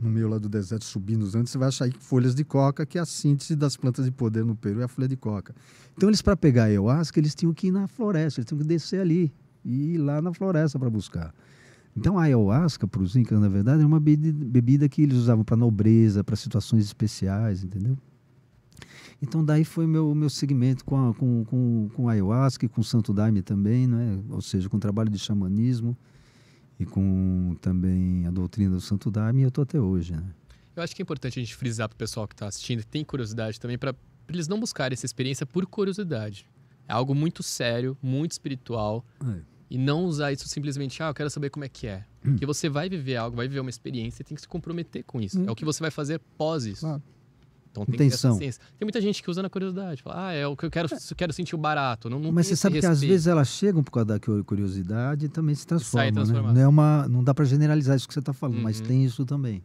no meio lá do deserto, subindo os Andes, você vai achar folhas de coca, que é a síntese das plantas de poder no Peru, é a folha de coca. Então, eles, para pegar a ayahuasca, eles tinham que ir na floresta, eles tinham que descer ali e ir lá na floresta para buscar. Então, a ayahuasca, para os incas, na verdade, é uma bebida que eles usavam para nobreza, para situações especiais, entendeu? Então, daí foi meu meu segmento com a, com, com, com a ayahuasca e com o santo daime também, né? ou seja, com o trabalho de xamanismo e com também a doutrina do Santo Daime, eu estou até hoje. Né? Eu acho que é importante a gente frisar para o pessoal que está assistindo, que tem curiosidade também, para eles não buscarem essa experiência por curiosidade. É algo muito sério, muito espiritual. É. E não usar isso simplesmente, ah, eu quero saber como é que é. Hum. Porque você vai viver algo, vai viver uma experiência e tem que se comprometer com isso. Hum. É o que você vai fazer após isso. Claro. Então tem Intenção. Tem muita gente que usa na curiosidade. Fala, ah, é o que eu quero, é. eu quero sentir o barato. Não, não Mas você sabe respeito. que às vezes elas chegam por causa da curiosidade e também se transformam. Né? Não, é uma, não dá para generalizar isso que você está falando, uhum. mas tem isso também.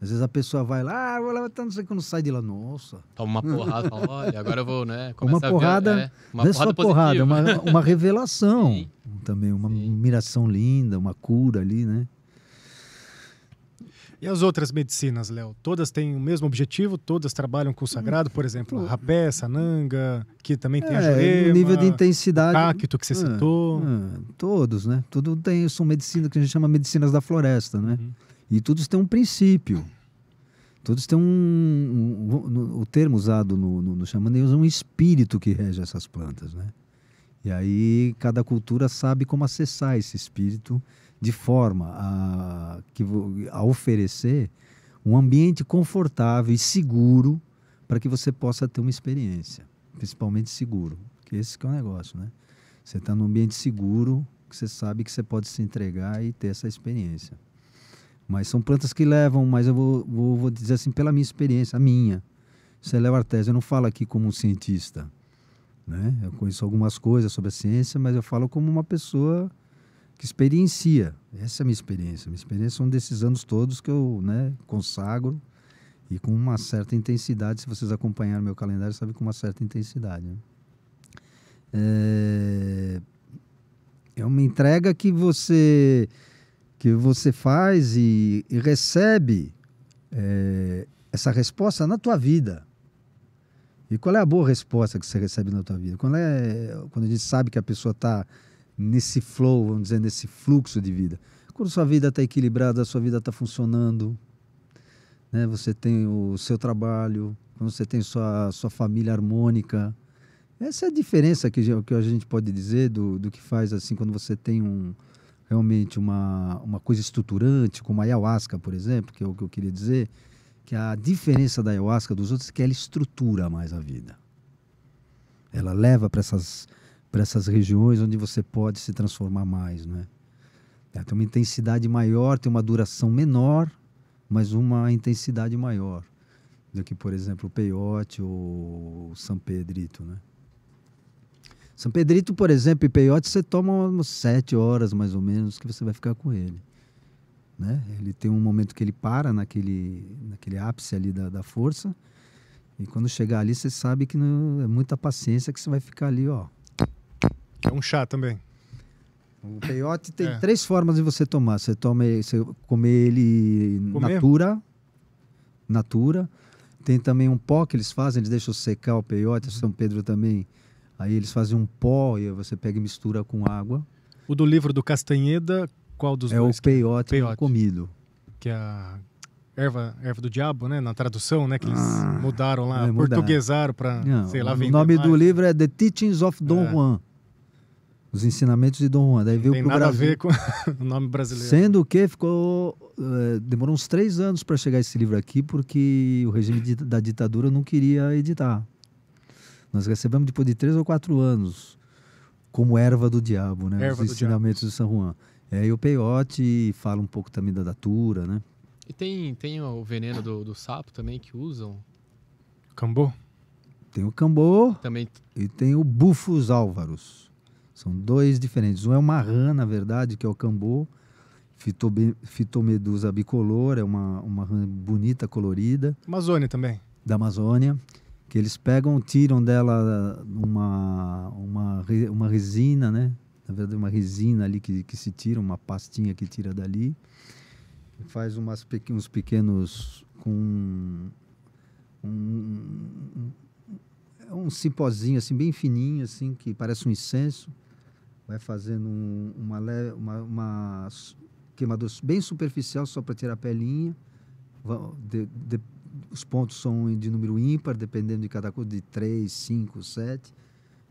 Às vezes a pessoa vai lá, ah, vou lá, tá não sei quando sai de lá, nossa. Toma uma porrada, olha, agora eu vou, né? uma porrada, ver, é, uma é porrada, é uma, uma revelação Sim. também, uma Sim. miração linda, uma cura ali, né? E as outras medicinas, Léo? Todas têm o mesmo objetivo? Todas trabalham com o sagrado? Por exemplo, a rapé, sananga, que também tem é, a jurema, nível de intensidade. cacto que você é, citou. É, todos, né? Tudo tem, são medicinas que a gente chama medicinas da floresta, né? Uhum. E todos têm um princípio. Todos têm um. um, um o termo usado no, no, no é um espírito que rege essas plantas, né? E aí cada cultura sabe como acessar esse espírito de forma a, que, a oferecer um ambiente confortável e seguro para que você possa ter uma experiência, principalmente seguro, porque esse que é o negócio, né? Você está num ambiente seguro, que você sabe que você pode se entregar e ter essa experiência. Mas são plantas que levam, mas eu vou, vou, vou dizer assim, pela minha experiência, a minha. Você leva a eu não falo aqui como um cientista, né? Eu conheço algumas coisas sobre a ciência, mas eu falo como uma pessoa que experiencia. Essa é a minha experiência. Minha experiência são desses anos todos que eu né, consagro e com uma certa intensidade. Se vocês acompanharam meu calendário, sabe com uma certa intensidade. Né? É... é uma entrega que você que você faz e, e recebe é, essa resposta na tua vida. E qual é a boa resposta que você recebe na tua vida? Quando, é, quando a gente sabe que a pessoa está nesse flow, vamos dizer, nesse fluxo de vida. Quando sua vida está equilibrada, sua vida está funcionando, né? você tem o seu trabalho, quando você tem sua, sua família harmônica. Essa é a diferença que, que a gente pode dizer do, do que faz assim quando você tem um, realmente uma, uma coisa estruturante, como a ayahuasca, por exemplo, que é o que eu queria dizer, que a diferença da ayahuasca dos outros é que ela estrutura mais a vida. Ela leva para essas para essas regiões onde você pode se transformar mais, né? É, tem uma intensidade maior, tem uma duração menor, mas uma intensidade maior do que, por exemplo, o peiote ou o São Pedrito, né? São Pedrito, por exemplo, e peiote, você toma umas sete horas, mais ou menos, que você vai ficar com ele. Né? Ele tem um momento que ele para naquele, naquele ápice ali da, da força, e quando chegar ali, você sabe que não, é muita paciência que você vai ficar ali, ó, é um chá também. O peyote tem é. três formas de você tomar. Você toma, você come ele comer. natura, natura. Tem também um pó que eles fazem, eles deixam secar o peyote. São Pedro também. Aí eles fazem um pó e você pega e mistura com água. O do livro do Castanheda, qual dos é dois? É o é peyote, comido. Que é a erva, erva do diabo, né? Na tradução, né? Que eles ah, mudaram lá, é, portuguesaram para, sei lá, O nome mais. do livro é The Teachings of Don é. Juan. Os ensinamentos de Dom Juan. Daí veio Tem nada Brasil. a ver com o nome brasileiro. Sendo que ficou. É, demorou uns três anos para chegar esse livro aqui, porque o regime de, da ditadura não queria editar. Nós recebemos depois de três ou quatro anos, como erva do diabo, né? Erva Os ensinamentos de São Juan. É, e o peiote fala um pouco também da datura, né? E tem, tem o veneno do, do sapo também que usam? Cambô? Tem o cambô. Também. E tem o bufos álvaros. São dois diferentes. Um é uma rã, na verdade, que é o cambô, fitobe, fitomedusa bicolor, é uma, uma rã bonita, colorida. Amazônia também. Da Amazônia, que eles pegam, tiram dela uma, uma, uma resina, né? Na verdade, uma resina ali que, que se tira, uma pastinha que tira dali. Faz umas, uns pequenos. com um, um, um cipózinho é assim, bem fininho, assim, que parece um incenso vai fazendo um, uma, uma, uma, queimadura bem superficial só para tirar a pelinha. De, de, os pontos são de número ímpar, dependendo de cada coisa, de 3, 5, 7.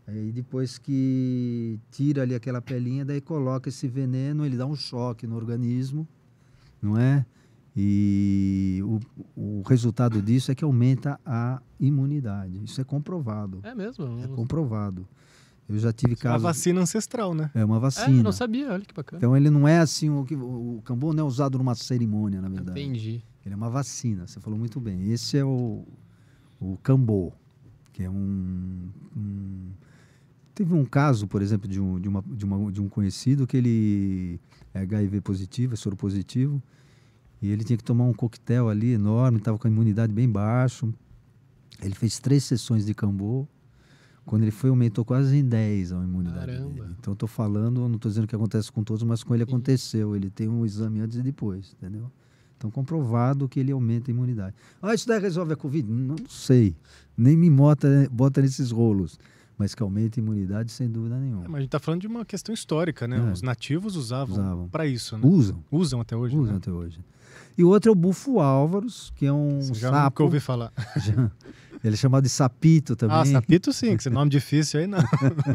Aí depois que tira ali aquela pelinha, daí coloca esse veneno, ele dá um choque no organismo, não é? E o, o resultado disso é que aumenta a imunidade. Isso é comprovado. É mesmo? É comprovado. Eu já tive casos. Uma vacina ancestral, né? É uma é, vacina. É, não sabia, olha que bacana. Então ele não é assim, o, o cambô não é usado numa cerimônia, na verdade. Entendi. Ele é uma vacina, você falou muito bem. Esse é o, o cambô, que é um, um... Teve um caso, por exemplo, de um, de, uma, de, uma, de um conhecido que ele é HIV positivo, é soro positivo, e ele tinha que tomar um coquetel ali enorme, estava com a imunidade bem baixo. Ele fez três sessões de cambô, quando ele foi, aumentou quase em 10 a imunidade Caramba. dele. Então, estou falando, não estou dizendo que acontece com todos, mas com ele aconteceu. Ele tem um exame antes e depois, entendeu? Então, comprovado que ele aumenta a imunidade. Ah, isso daí resolve a Covid? Não sei. Nem me bota, bota nesses rolos. Mas que aumenta a imunidade, sem dúvida nenhuma. É, mas a gente está falando de uma questão histórica, né? É. Os nativos usavam, usavam. para isso, né? Usam. Usam até hoje. Usam né? até hoje. E o outro é o Bufo Álvaros, que é um Você já sapo. Nunca ouvi falar. Já, Ele é chamado de sapito ah, também. Ah, sapito sim, que esse nome difícil aí não.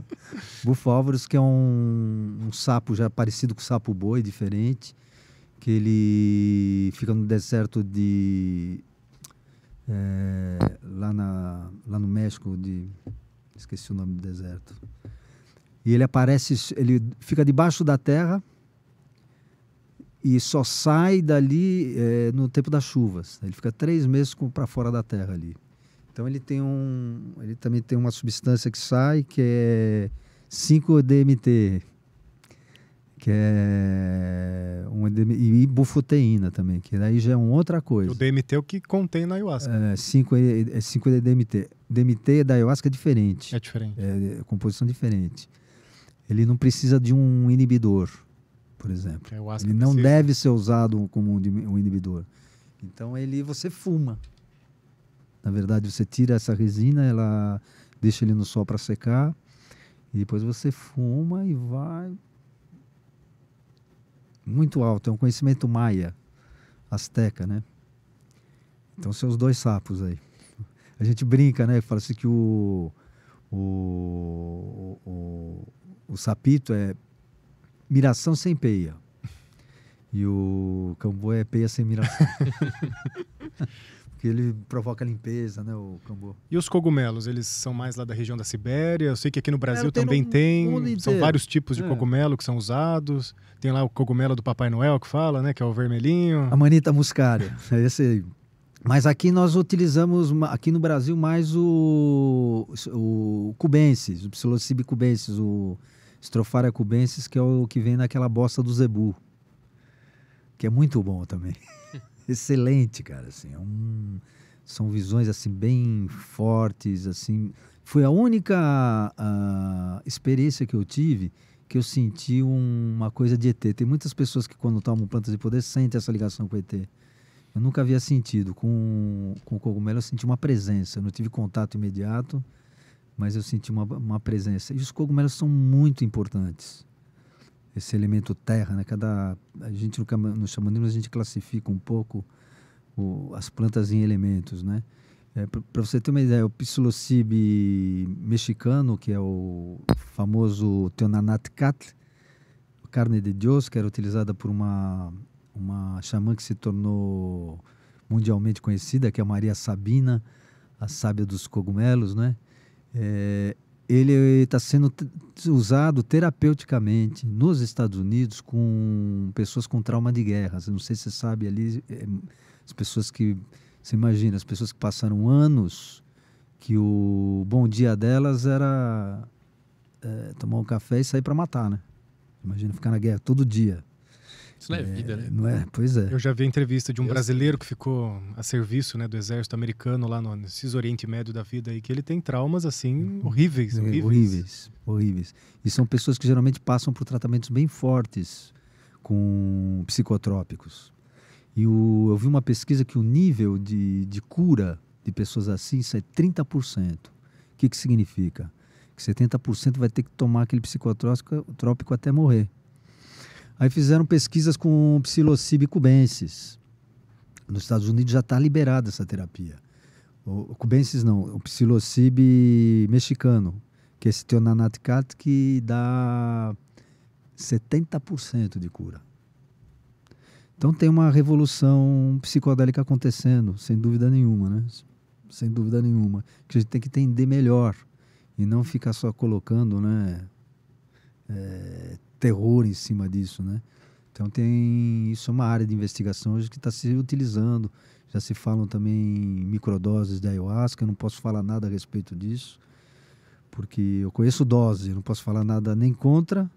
Bufo que é um, um sapo já parecido com o sapo boi, diferente, que ele fica no deserto de. É, lá, na, lá no México, de. Esqueci o nome do deserto. E ele aparece, ele fica debaixo da terra e só sai dali é, no tempo das chuvas. Ele fica três meses para fora da terra ali. Então ele tem um, ele também tem uma substância que sai que é 5-DMT, que é um e ibufoteína também, que daí já é uma outra coisa. O DMT é o que contém na ayahuasca. É, 5 dmt é, é DMT. DMT da ayahuasca é diferente. É diferente. É, é composição diferente. Ele não precisa de um inibidor, por exemplo. Ele não precisa. deve ser usado como um inibidor. Então ele você fuma. Na verdade, você tira essa resina, ela deixa ele no sol para secar e depois você fuma e vai muito alto, é um conhecimento maia, asteca, né? Então são os dois sapos aí. A gente brinca, né? Fala assim que o o, o, o sapito é miração sem peia. E o cambu é peia sem miração. que ele provoca limpeza, né, o cambô. E os cogumelos, eles são mais lá da região da Sibéria? Eu sei que aqui no é, Brasil é, também no, tem, são vários tipos de é. cogumelo que são usados. Tem lá o cogumelo do Papai Noel que fala, né, que é o vermelhinho. A manita muscária, é esse aí. Mas aqui nós utilizamos, aqui no Brasil, mais o, o cubensis, o psilocybe cubensis, o Stropharia cubensis, que é o que vem naquela bosta do zebu, que é muito bom também. excelente, cara. Assim, é um, são visões assim bem fortes, assim. Foi a única a, ah, experiência que eu tive que eu senti um, uma coisa de ET. Tem muitas pessoas que quando tomam plantas de poder sentem essa ligação com o ET. Eu nunca havia sentido. Com, com o cogumelo eu senti uma presença. Eu não tive contato imediato, mas eu senti uma, uma presença. E os cogumelos são muito importantes esse elemento terra, né? Cada a gente no, no xamanismo a gente classifica um pouco o, as plantas em elementos, né? É, Para você ter uma ideia, o psilocibe mexicano, que é o famoso Teonanatcatl, carne de Deus, que era utilizada por uma uma xamã que se tornou mundialmente conhecida, que é a Maria Sabina, a sábia dos cogumelos, né? É, ele está sendo usado terapeuticamente nos Estados Unidos com pessoas com trauma de guerra. Não sei se você sabe ali, é, as pessoas que. Você imagina, as pessoas que passaram anos que o bom dia delas era é, tomar um café e sair para matar, né? Imagina ficar na guerra todo dia. Isso não é, é, vida, né? É, não é? Pois é. Eu já vi a entrevista de um eu brasileiro sei. que ficou a serviço né, do exército americano lá no, nesses Oriente Médio da vida e que ele tem traumas assim uhum. horríveis, é, horríveis. Horríveis, horríveis. E são pessoas que geralmente passam por tratamentos bem fortes com psicotrópicos. E o, eu vi uma pesquisa que o nível de, de cura de pessoas assim sai é 30%. O que, que significa? Que 70% vai ter que tomar aquele psicotrópico trópico até morrer. Aí fizeram pesquisas com psilocybe cubensis. Nos Estados Unidos já está liberada essa terapia. O, o cubensis não, o psilocybe mexicano, que é esse teonanaticat que dá 70% de cura. Então tem uma revolução psicodélica acontecendo, sem dúvida nenhuma, né? Sem dúvida nenhuma. Que a gente tem que entender melhor e não ficar só colocando, né? É, terror em cima disso, né? Então tem isso é uma área de investigação hoje que está se utilizando. Já se falam também microdoses de ayahuasca. Eu não posso falar nada a respeito disso, porque eu conheço dose. não posso falar nada nem contra,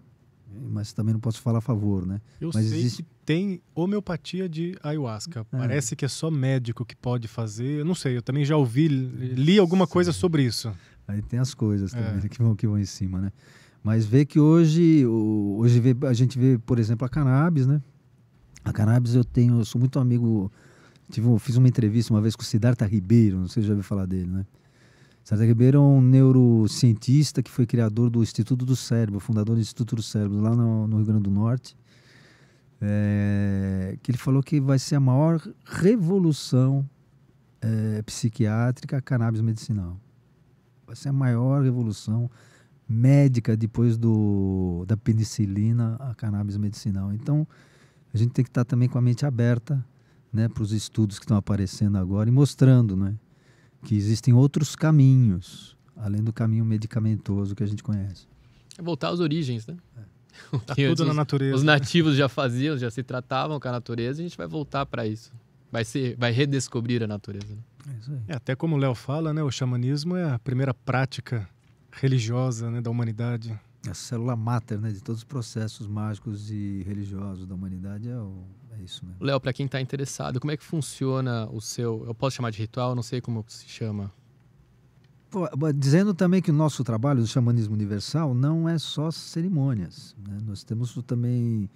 mas também não posso falar a favor, né? Eu mas sei existe... que tem homeopatia de ayahuasca. É. Parece que é só médico que pode fazer. Eu não sei. Eu também já ouvi, li alguma Sim. coisa sobre isso. Aí tem as coisas é. também é. que vão que vão em cima, né? Mas vê que hoje, hoje vê, a gente vê, por exemplo, a cannabis, né? A cannabis eu tenho, eu sou muito amigo, tive, fiz uma entrevista uma vez com o Siddhartha Ribeiro, não sei se já ouviu falar dele, né? Siddhartha Ribeiro é um neurocientista que foi criador do Instituto do Cérebro, fundador do Instituto do Cérebro, lá no, no Rio Grande do Norte. É, que ele falou que vai ser a maior revolução é, psiquiátrica a cannabis medicinal. Vai ser a maior revolução psiquiátrica médica depois do, da penicilina, a cannabis medicinal. Então, a gente tem que estar também com a mente aberta né, para os estudos que estão aparecendo agora e mostrando né, que existem outros caminhos, além do caminho medicamentoso que a gente conhece. É voltar às origens, né? É. Tá tudo os, na natureza. Os nativos já faziam, já se tratavam com a natureza, a gente vai voltar para isso. Vai, ser, vai redescobrir a natureza. Né? É, é, até como o Léo fala, né, o xamanismo é a primeira prática religiosa né, da humanidade. É a célula máter né, de todos os processos mágicos e religiosos da humanidade é, o, é isso mesmo. Léo, para quem está interessado, como é que funciona o seu. Eu posso chamar de ritual, não sei como se chama. dizendo também que o nosso trabalho do xamanismo universal não é só cerimônias. Né? Nós temos também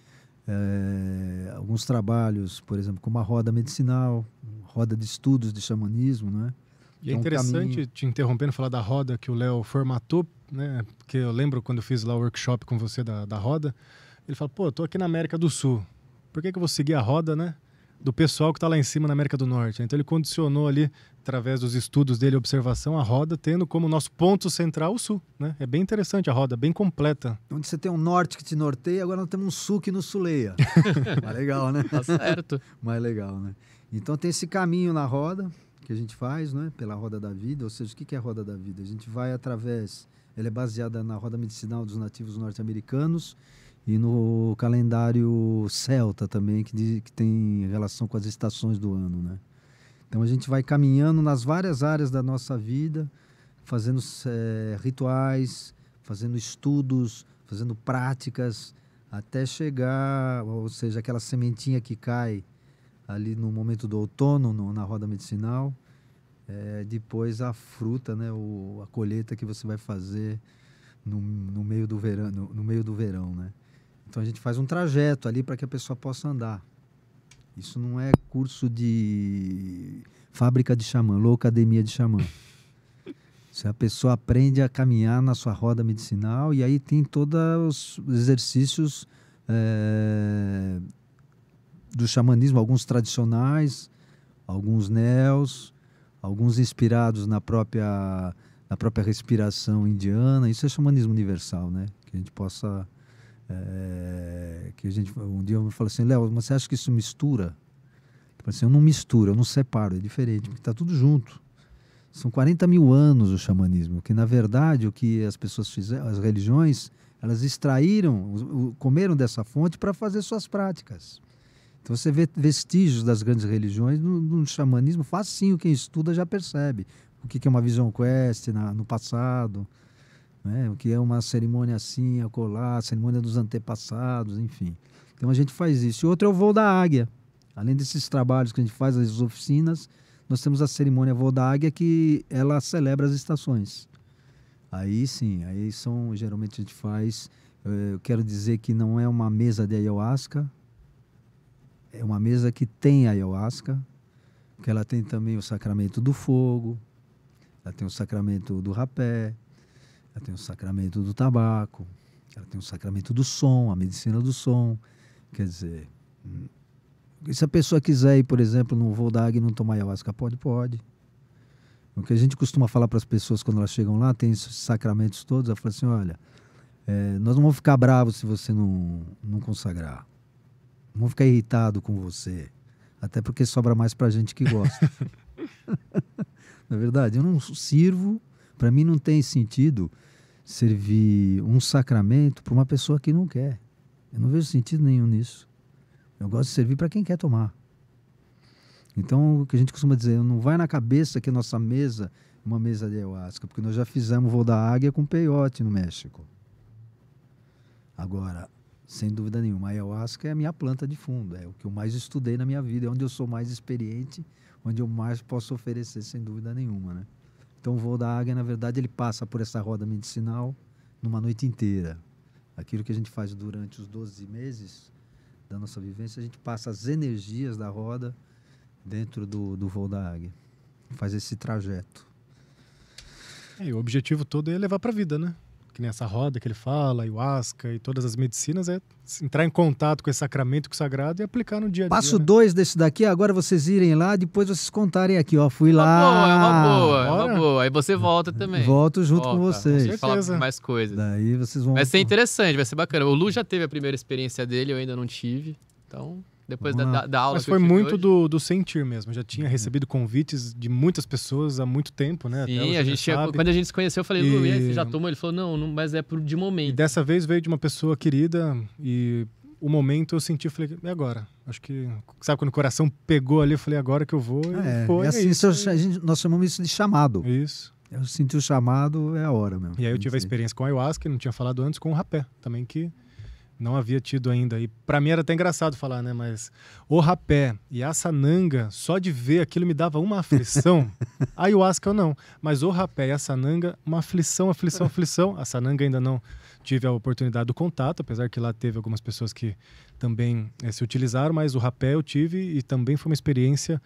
é, alguns trabalhos, por exemplo, como a roda medicinal, roda de estudos de xamanismo, né? E é, um interessante, te interrompendo, falar da roda que o Léo formatou, né? Porque eu lembro quando eu fiz lá o workshop com você da, da roda, ele falou, pô, eu tô aqui na América do Sul, por que, que eu vou seguir a roda, né? Do pessoal que está lá em cima na América do Norte. Então ele condicionou ali, através dos estudos dele, observação, a roda tendo como nosso ponto central o sul. Né? É bem interessante a roda, bem completa. Onde você tem um norte que te norteia, agora nós temos um sul que nos suleia. Mais legal, né? Tá certo. Mais legal, né? Então tem esse caminho na roda, que a gente faz, né, pela roda da vida. Ou seja, o que é a roda da vida? A gente vai através, ela é baseada na roda medicinal dos nativos norte-americanos e no calendário celta também, que, diz, que tem relação com as estações do ano, né? Então a gente vai caminhando nas várias áreas da nossa vida, fazendo é, rituais, fazendo estudos, fazendo práticas, até chegar, ou seja, aquela sementinha que cai ali no momento do outono, no, na roda medicinal. É, depois a fruta, né, o, a colheita que você vai fazer no, no meio do verão, no, no, meio do verão, né? Então a gente faz um trajeto ali para que a pessoa possa andar. Isso não é curso de fábrica de xamã, ou academia de xamã. Se a pessoa aprende a caminhar na sua roda medicinal e aí tem todos os exercícios é, do xamanismo, alguns tradicionais, alguns neos, alguns inspirados na própria, na própria respiração indiana. Isso é xamanismo universal, né? Que a gente possa. É, que a gente, um dia eu me falo assim, Léo, você acha que isso mistura? Tipo assim, eu não misturo, eu não separo, é diferente, porque está tudo junto. São 40 mil anos o xamanismo, que na verdade o que as pessoas fizeram, as religiões, elas extraíram, comeram dessa fonte para fazer suas práticas. Então você vê vestígios das grandes religiões no, no xamanismo, facinho quem estuda já percebe o que, é uma vision quest na, no passado, né? o que é uma cerimônia assim, acolá, cerimônia dos antepassados, enfim. Então a gente faz isso. E outro é o voo da águia. Além desses trabalhos que a gente faz, as oficinas, nós temos a cerimônia voo da águia que ela celebra as estações. Aí sim, aí são, geralmente a gente faz, eh, eu quero dizer que não é uma mesa de ayahuasca, é uma mesa que tem ayahuasca, porque ela tem também o sacramento do fogo, ela tem o sacramento do rapé, ela tem o sacramento do tabaco, ela tem o sacramento do som, a medicina do som. Quer dizer, hum, se a pessoa quiser ir, por exemplo, no voo da águia e não tomar ayahuasca, pode, pode. O que a gente costuma falar para as pessoas quando elas chegam lá, tem esses sacramentos todos, ela fala assim, olha, é, nós não vamos ficar bravos se você não, não consagrar. Vão ficar irritado com você. Até porque sobra mais pra gente que gosta. Na é verdade, eu não sirvo. Para mim não tem sentido servir um sacramento para uma pessoa que não quer. Eu não vejo sentido nenhum nisso. Eu gosto de servir para quem quer tomar. Então, o que a gente costuma dizer, não vai na cabeça que a nossa mesa é uma mesa de ayahuasca, porque nós já fizemos voo da águia com peiote no México. Agora, sem dúvida nenhuma. A ayahuasca é a minha planta de fundo, é o que eu mais estudei na minha vida, é onde eu sou mais experiente, onde eu mais posso oferecer, sem dúvida nenhuma, né? Então, o voo da águia, na verdade, ele passa por essa roda medicinal numa noite inteira. Aquilo que a gente faz durante os 12 meses da nossa vivência, a gente passa as energias da roda dentro do, do voo da águia. Faz esse trajeto. É, e o objetivo todo é levar para a vida, né? que nessa roda que ele fala, ayahuasca e todas as medicinas, é entrar em contato com esse sacramento, com o sagrado e aplicar no dia a dia. Passo né? dois desse daqui, agora vocês irem lá, depois vocês contarem aqui, ó, fui lá. boa, é uma boa, é uma boa. Aí você volta hum. também. Volto junto volta, com vocês. Com mais coisas. Daí vocês vão. Vai ser interessante, vai ser bacana. O Lu já teve a primeira experiência dele, eu ainda não tive. Então, depois da, da, da, aula. Mas foi muito do, do, sentir mesmo. Já tinha uhum. recebido convites de muitas pessoas há muito tempo, né? Sim, a gente chegou, quando a gente se conheceu, eu falei, e... Lu, você já tomou? Ele falou, não, não mas é por, de momento. E dessa vez veio de uma pessoa querida e o momento eu senti, eu falei, é agora. Acho que, sabe, quando o coração pegou ali, eu falei, agora que eu vou. É, e foi, é assim, isso, gente, nós chamamos isso de chamado. Isso. Eu senti o chamado, é a hora mesmo. E aí eu tive a experiência com a ayahuasca, não tinha falado antes, com o rapé também, que não havia tido ainda. E para mim era até engraçado falar, né? Mas o rapé e a sananga, só de ver aquilo me dava uma aflição. a ayahuasca eu não. Mas o rapé e a sananga, uma aflição, aflição, aflição. A sananga ainda não tive a oportunidade do contato, apesar que lá teve algumas pessoas que também é, se utilizaram, mas o rapé eu tive e também foi uma experiência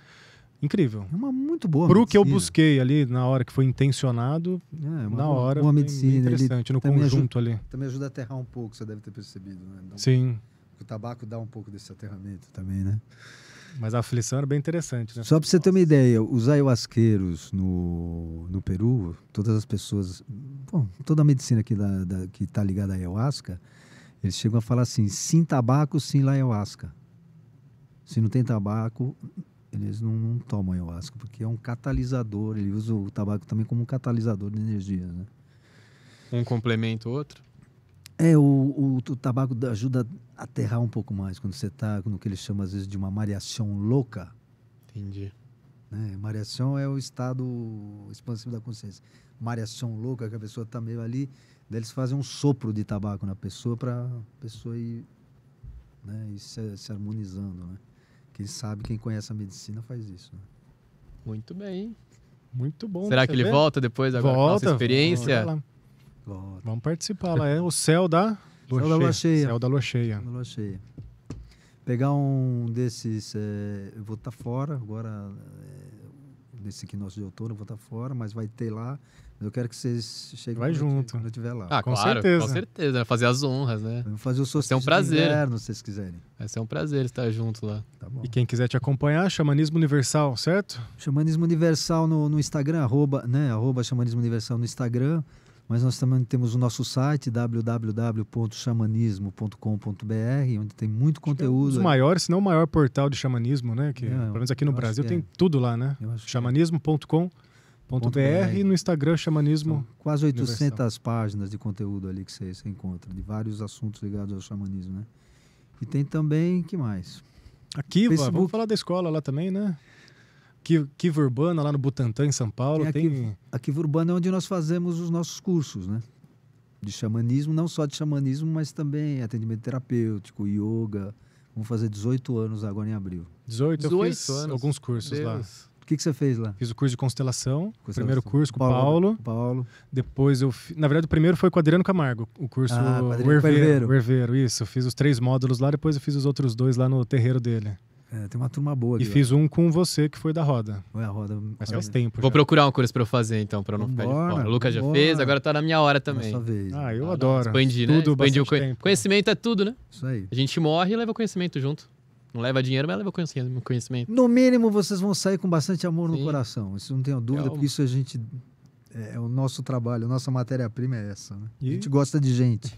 incrível. É uma muito boa. Pro medicina. que eu busquei ali na hora que foi intencionado, é, uma, na hora. Uma medicina. Bem interessante, no conjunto ajuda, ali. Também ajuda a aterrar um pouco, você deve ter percebido, né? Um então, Sim. Pouco. o tabaco dá um pouco desse aterramento também, né? Mas a aflição era bem interessante, né? Só para você ter uma ideia, os ayahuasqueiros no, no Peru, todas as pessoas, bom, toda a medicina que, da, da, que está ligada à ayahuasca, eles chegam a falar assim, sim tabaco, sim ayahuasca. Se não tem tabaco, eles não, não tomam ayahuasca, porque é um catalisador, ele usa o tabaco também como um catalisador de energia, né? Um complementa o outro? É, o, o, o, tabaco ajuda a aterrar um pouco mais quando você está no que eles chamam às vezes de uma mareação louca. Entendi. Né? Mareação é o estado expansivo da consciência. Mareação louca, que a pessoa está meio ali, daí eles fazem um sopro de tabaco na pessoa para a pessoa ir, né, ir se, se harmonizando. Né? Quem sabe, quem conhece a medicina faz isso. Né? Muito bem. Muito bom. Será que ele volta depois agora volta, nossa experiência? Volta volta. Vamos participar lá. É o céu da Locheia. Céu da Locheia. Céu da Locheia. Locheia. Pegar um desses, é, eu vou estar tá fora agora. É, desse que nosso de outono, eu vou estar tá fora, mas vai ter lá. Eu quero que vocês cheguem vai junto. quando eu estiver lá. Ah, com claro, certeza. Com certeza. Fazer as honras, né? Vamos fazer o sorteio é um prazer. inverno, se vocês quiserem. Vai ser um prazer estar junto lá. Tá e quem quiser te acompanhar, Xamanismo Universal, certo? Xamanismo Universal no, no Instagram, arroba, né? Arroba Xamanismo Universal no Instagram mas nós também temos o nosso site www.xamanismo.com.br, onde tem muito conteúdo. É um dos maiores, se não o maior portal de xamanismo, né? Que, é, pelo menos aqui no Brasil tem é. tudo lá, né? É. xamanismo.com.br e no Instagram xamanismo. quase 800 Universal. páginas de conteúdo ali que você, encontra, de vários assuntos ligados ao xamanismo, né? E tem também, que mais? Aqui, ah, vamos falar da escola lá também, né? Kiva Urbana, lá no Butantã, em São Paulo. É, tem, tem... Urbana é onde nós fazemos os nossos cursos, né? De xamanismo, não só de xamanismo, mas também atendimento terapêutico, yoga. Vamos fazer 18 anos agora em abril. 18, 18 eu fiz anos. alguns cursos Deus. lá. O que, que você fez lá? Fiz o curso de constelação, constelação. primeiro curso com o Paulo. Paulo. Paulo. Depois eu. Na verdade, o primeiro foi com o Adriano Camargo, o curso ah, o Herveiro, o Herveiro. Isso, eu fiz os três módulos lá, depois eu fiz os outros dois lá no terreiro dele. É, tem uma turma boa. E fiz um com você que foi da roda. Foi a roda. Mas faz tempo. Vou já. procurar um curso pra eu fazer então, pra não vambora, ficar de fora. O Lucas já vambora. fez, agora tá na minha hora também. Nossa vez. Ah, eu ah, adoro. Tá, Expandi, né? Tudo Expandi o co... tempo. Conhecimento é tudo, né? Isso aí. A gente morre e leva o conhecimento junto. Não leva dinheiro, mas leva conhecimento. No mínimo, vocês vão sair com bastante amor Sim. no coração. Isso não tenho dúvida, Calma. porque isso a gente. É, é o nosso trabalho, a nossa matéria-prima é essa. Né? A gente gosta de gente.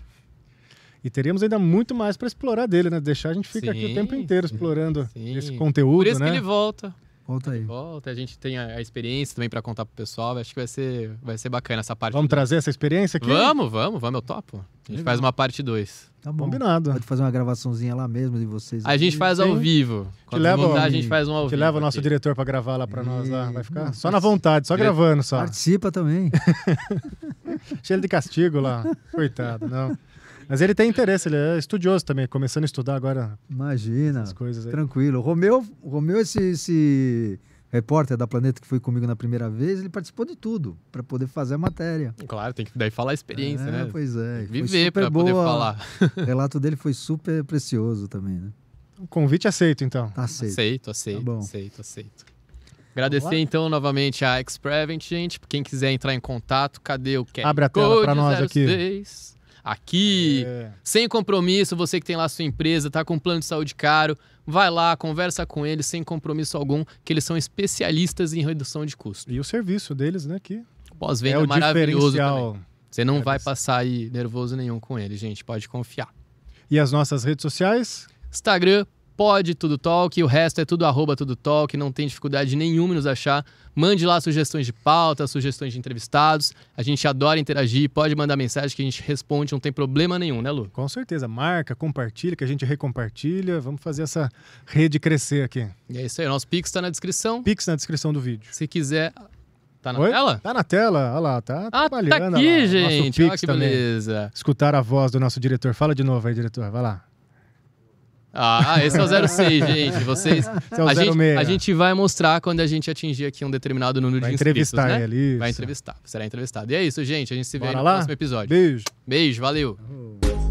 E teríamos ainda muito mais para explorar dele, né? Deixar a gente fica sim, aqui o tempo inteiro explorando sim. esse conteúdo, Por isso né? que ele volta. Volta aí. Ele volta, a gente tem a, a experiência também para contar pro pessoal. Acho que vai ser, vai ser bacana essa parte. Vamos do... trazer essa experiência aqui? Vamos, vamos, vamos, eu topo. A gente Legal. faz uma parte 2. Tá bom. Combinado. Pode fazer uma gravaçãozinha lá mesmo de vocês. A gente faz ao vivo. Quando leva, mudar, a gente faz um ao vivo. leva o nosso diretor para gravar lá para nós lá. Vai ficar Não, só na vontade, só dire... gravando só. Participa também. Cheio de castigo lá. Coitado, não. Mas ele tem interesse, ele é estudioso também, começando a estudar agora. Imagina. As coisas aí. Tranquilo. O Romeu, o Romeu esse, esse repórter da Planeta que foi comigo na primeira vez, ele participou de tudo para poder fazer a matéria. Claro, tem que daí falar a experiência, é, né? Pois é. Viver para poder falar. O relato dele foi super precioso também, né? O convite aceito, então. Tá aceito. Aceito, aceito, tá aceito, aceito. Agradecer Olá. então novamente a Xprevent, gente. Quem quiser entrar em contato, cadê o QR Abre a tela para nós aqui aqui. É. Sem compromisso, você que tem lá sua empresa, tá com um plano de saúde caro, vai lá, conversa com eles sem compromisso algum, que eles são especialistas em redução de custo. E o serviço deles, né, que pós-venda é, é maravilhoso também. Você não é vai passar aí nervoso nenhum com ele, gente, pode confiar. E as nossas redes sociais? Instagram, Pode Tudo Talk, o resto é tudo arroba Tudo Talk, não tem dificuldade nenhuma em nos achar. Mande lá sugestões de pauta, sugestões de entrevistados. A gente adora interagir, pode mandar mensagem que a gente responde, não tem problema nenhum, né, Lu? Com certeza. Marca, compartilha, que a gente recompartilha. Vamos fazer essa rede crescer aqui. E é isso aí, nosso Pix está na descrição. Pix na descrição do vídeo. Se quiser Tá na Oi? tela? Tá na tela, olha lá, tá ah, tá trabalhando. Tá aqui, gente, olha que beleza. Escutar a voz do nosso diretor. Fala de novo aí, diretor, vai lá. Ah, esse é o 06, gente. Vocês. É o a, gente, a, gente, vai mostrar quando a gente atingir aqui um determinado número vai de inscritos. Entrevistar né? ele. Vai entrevistar, será entrevistado. E é isso, gente. A gente se vê no lá? próximo episódio. Beijo. Beijo, valeu. Uhum.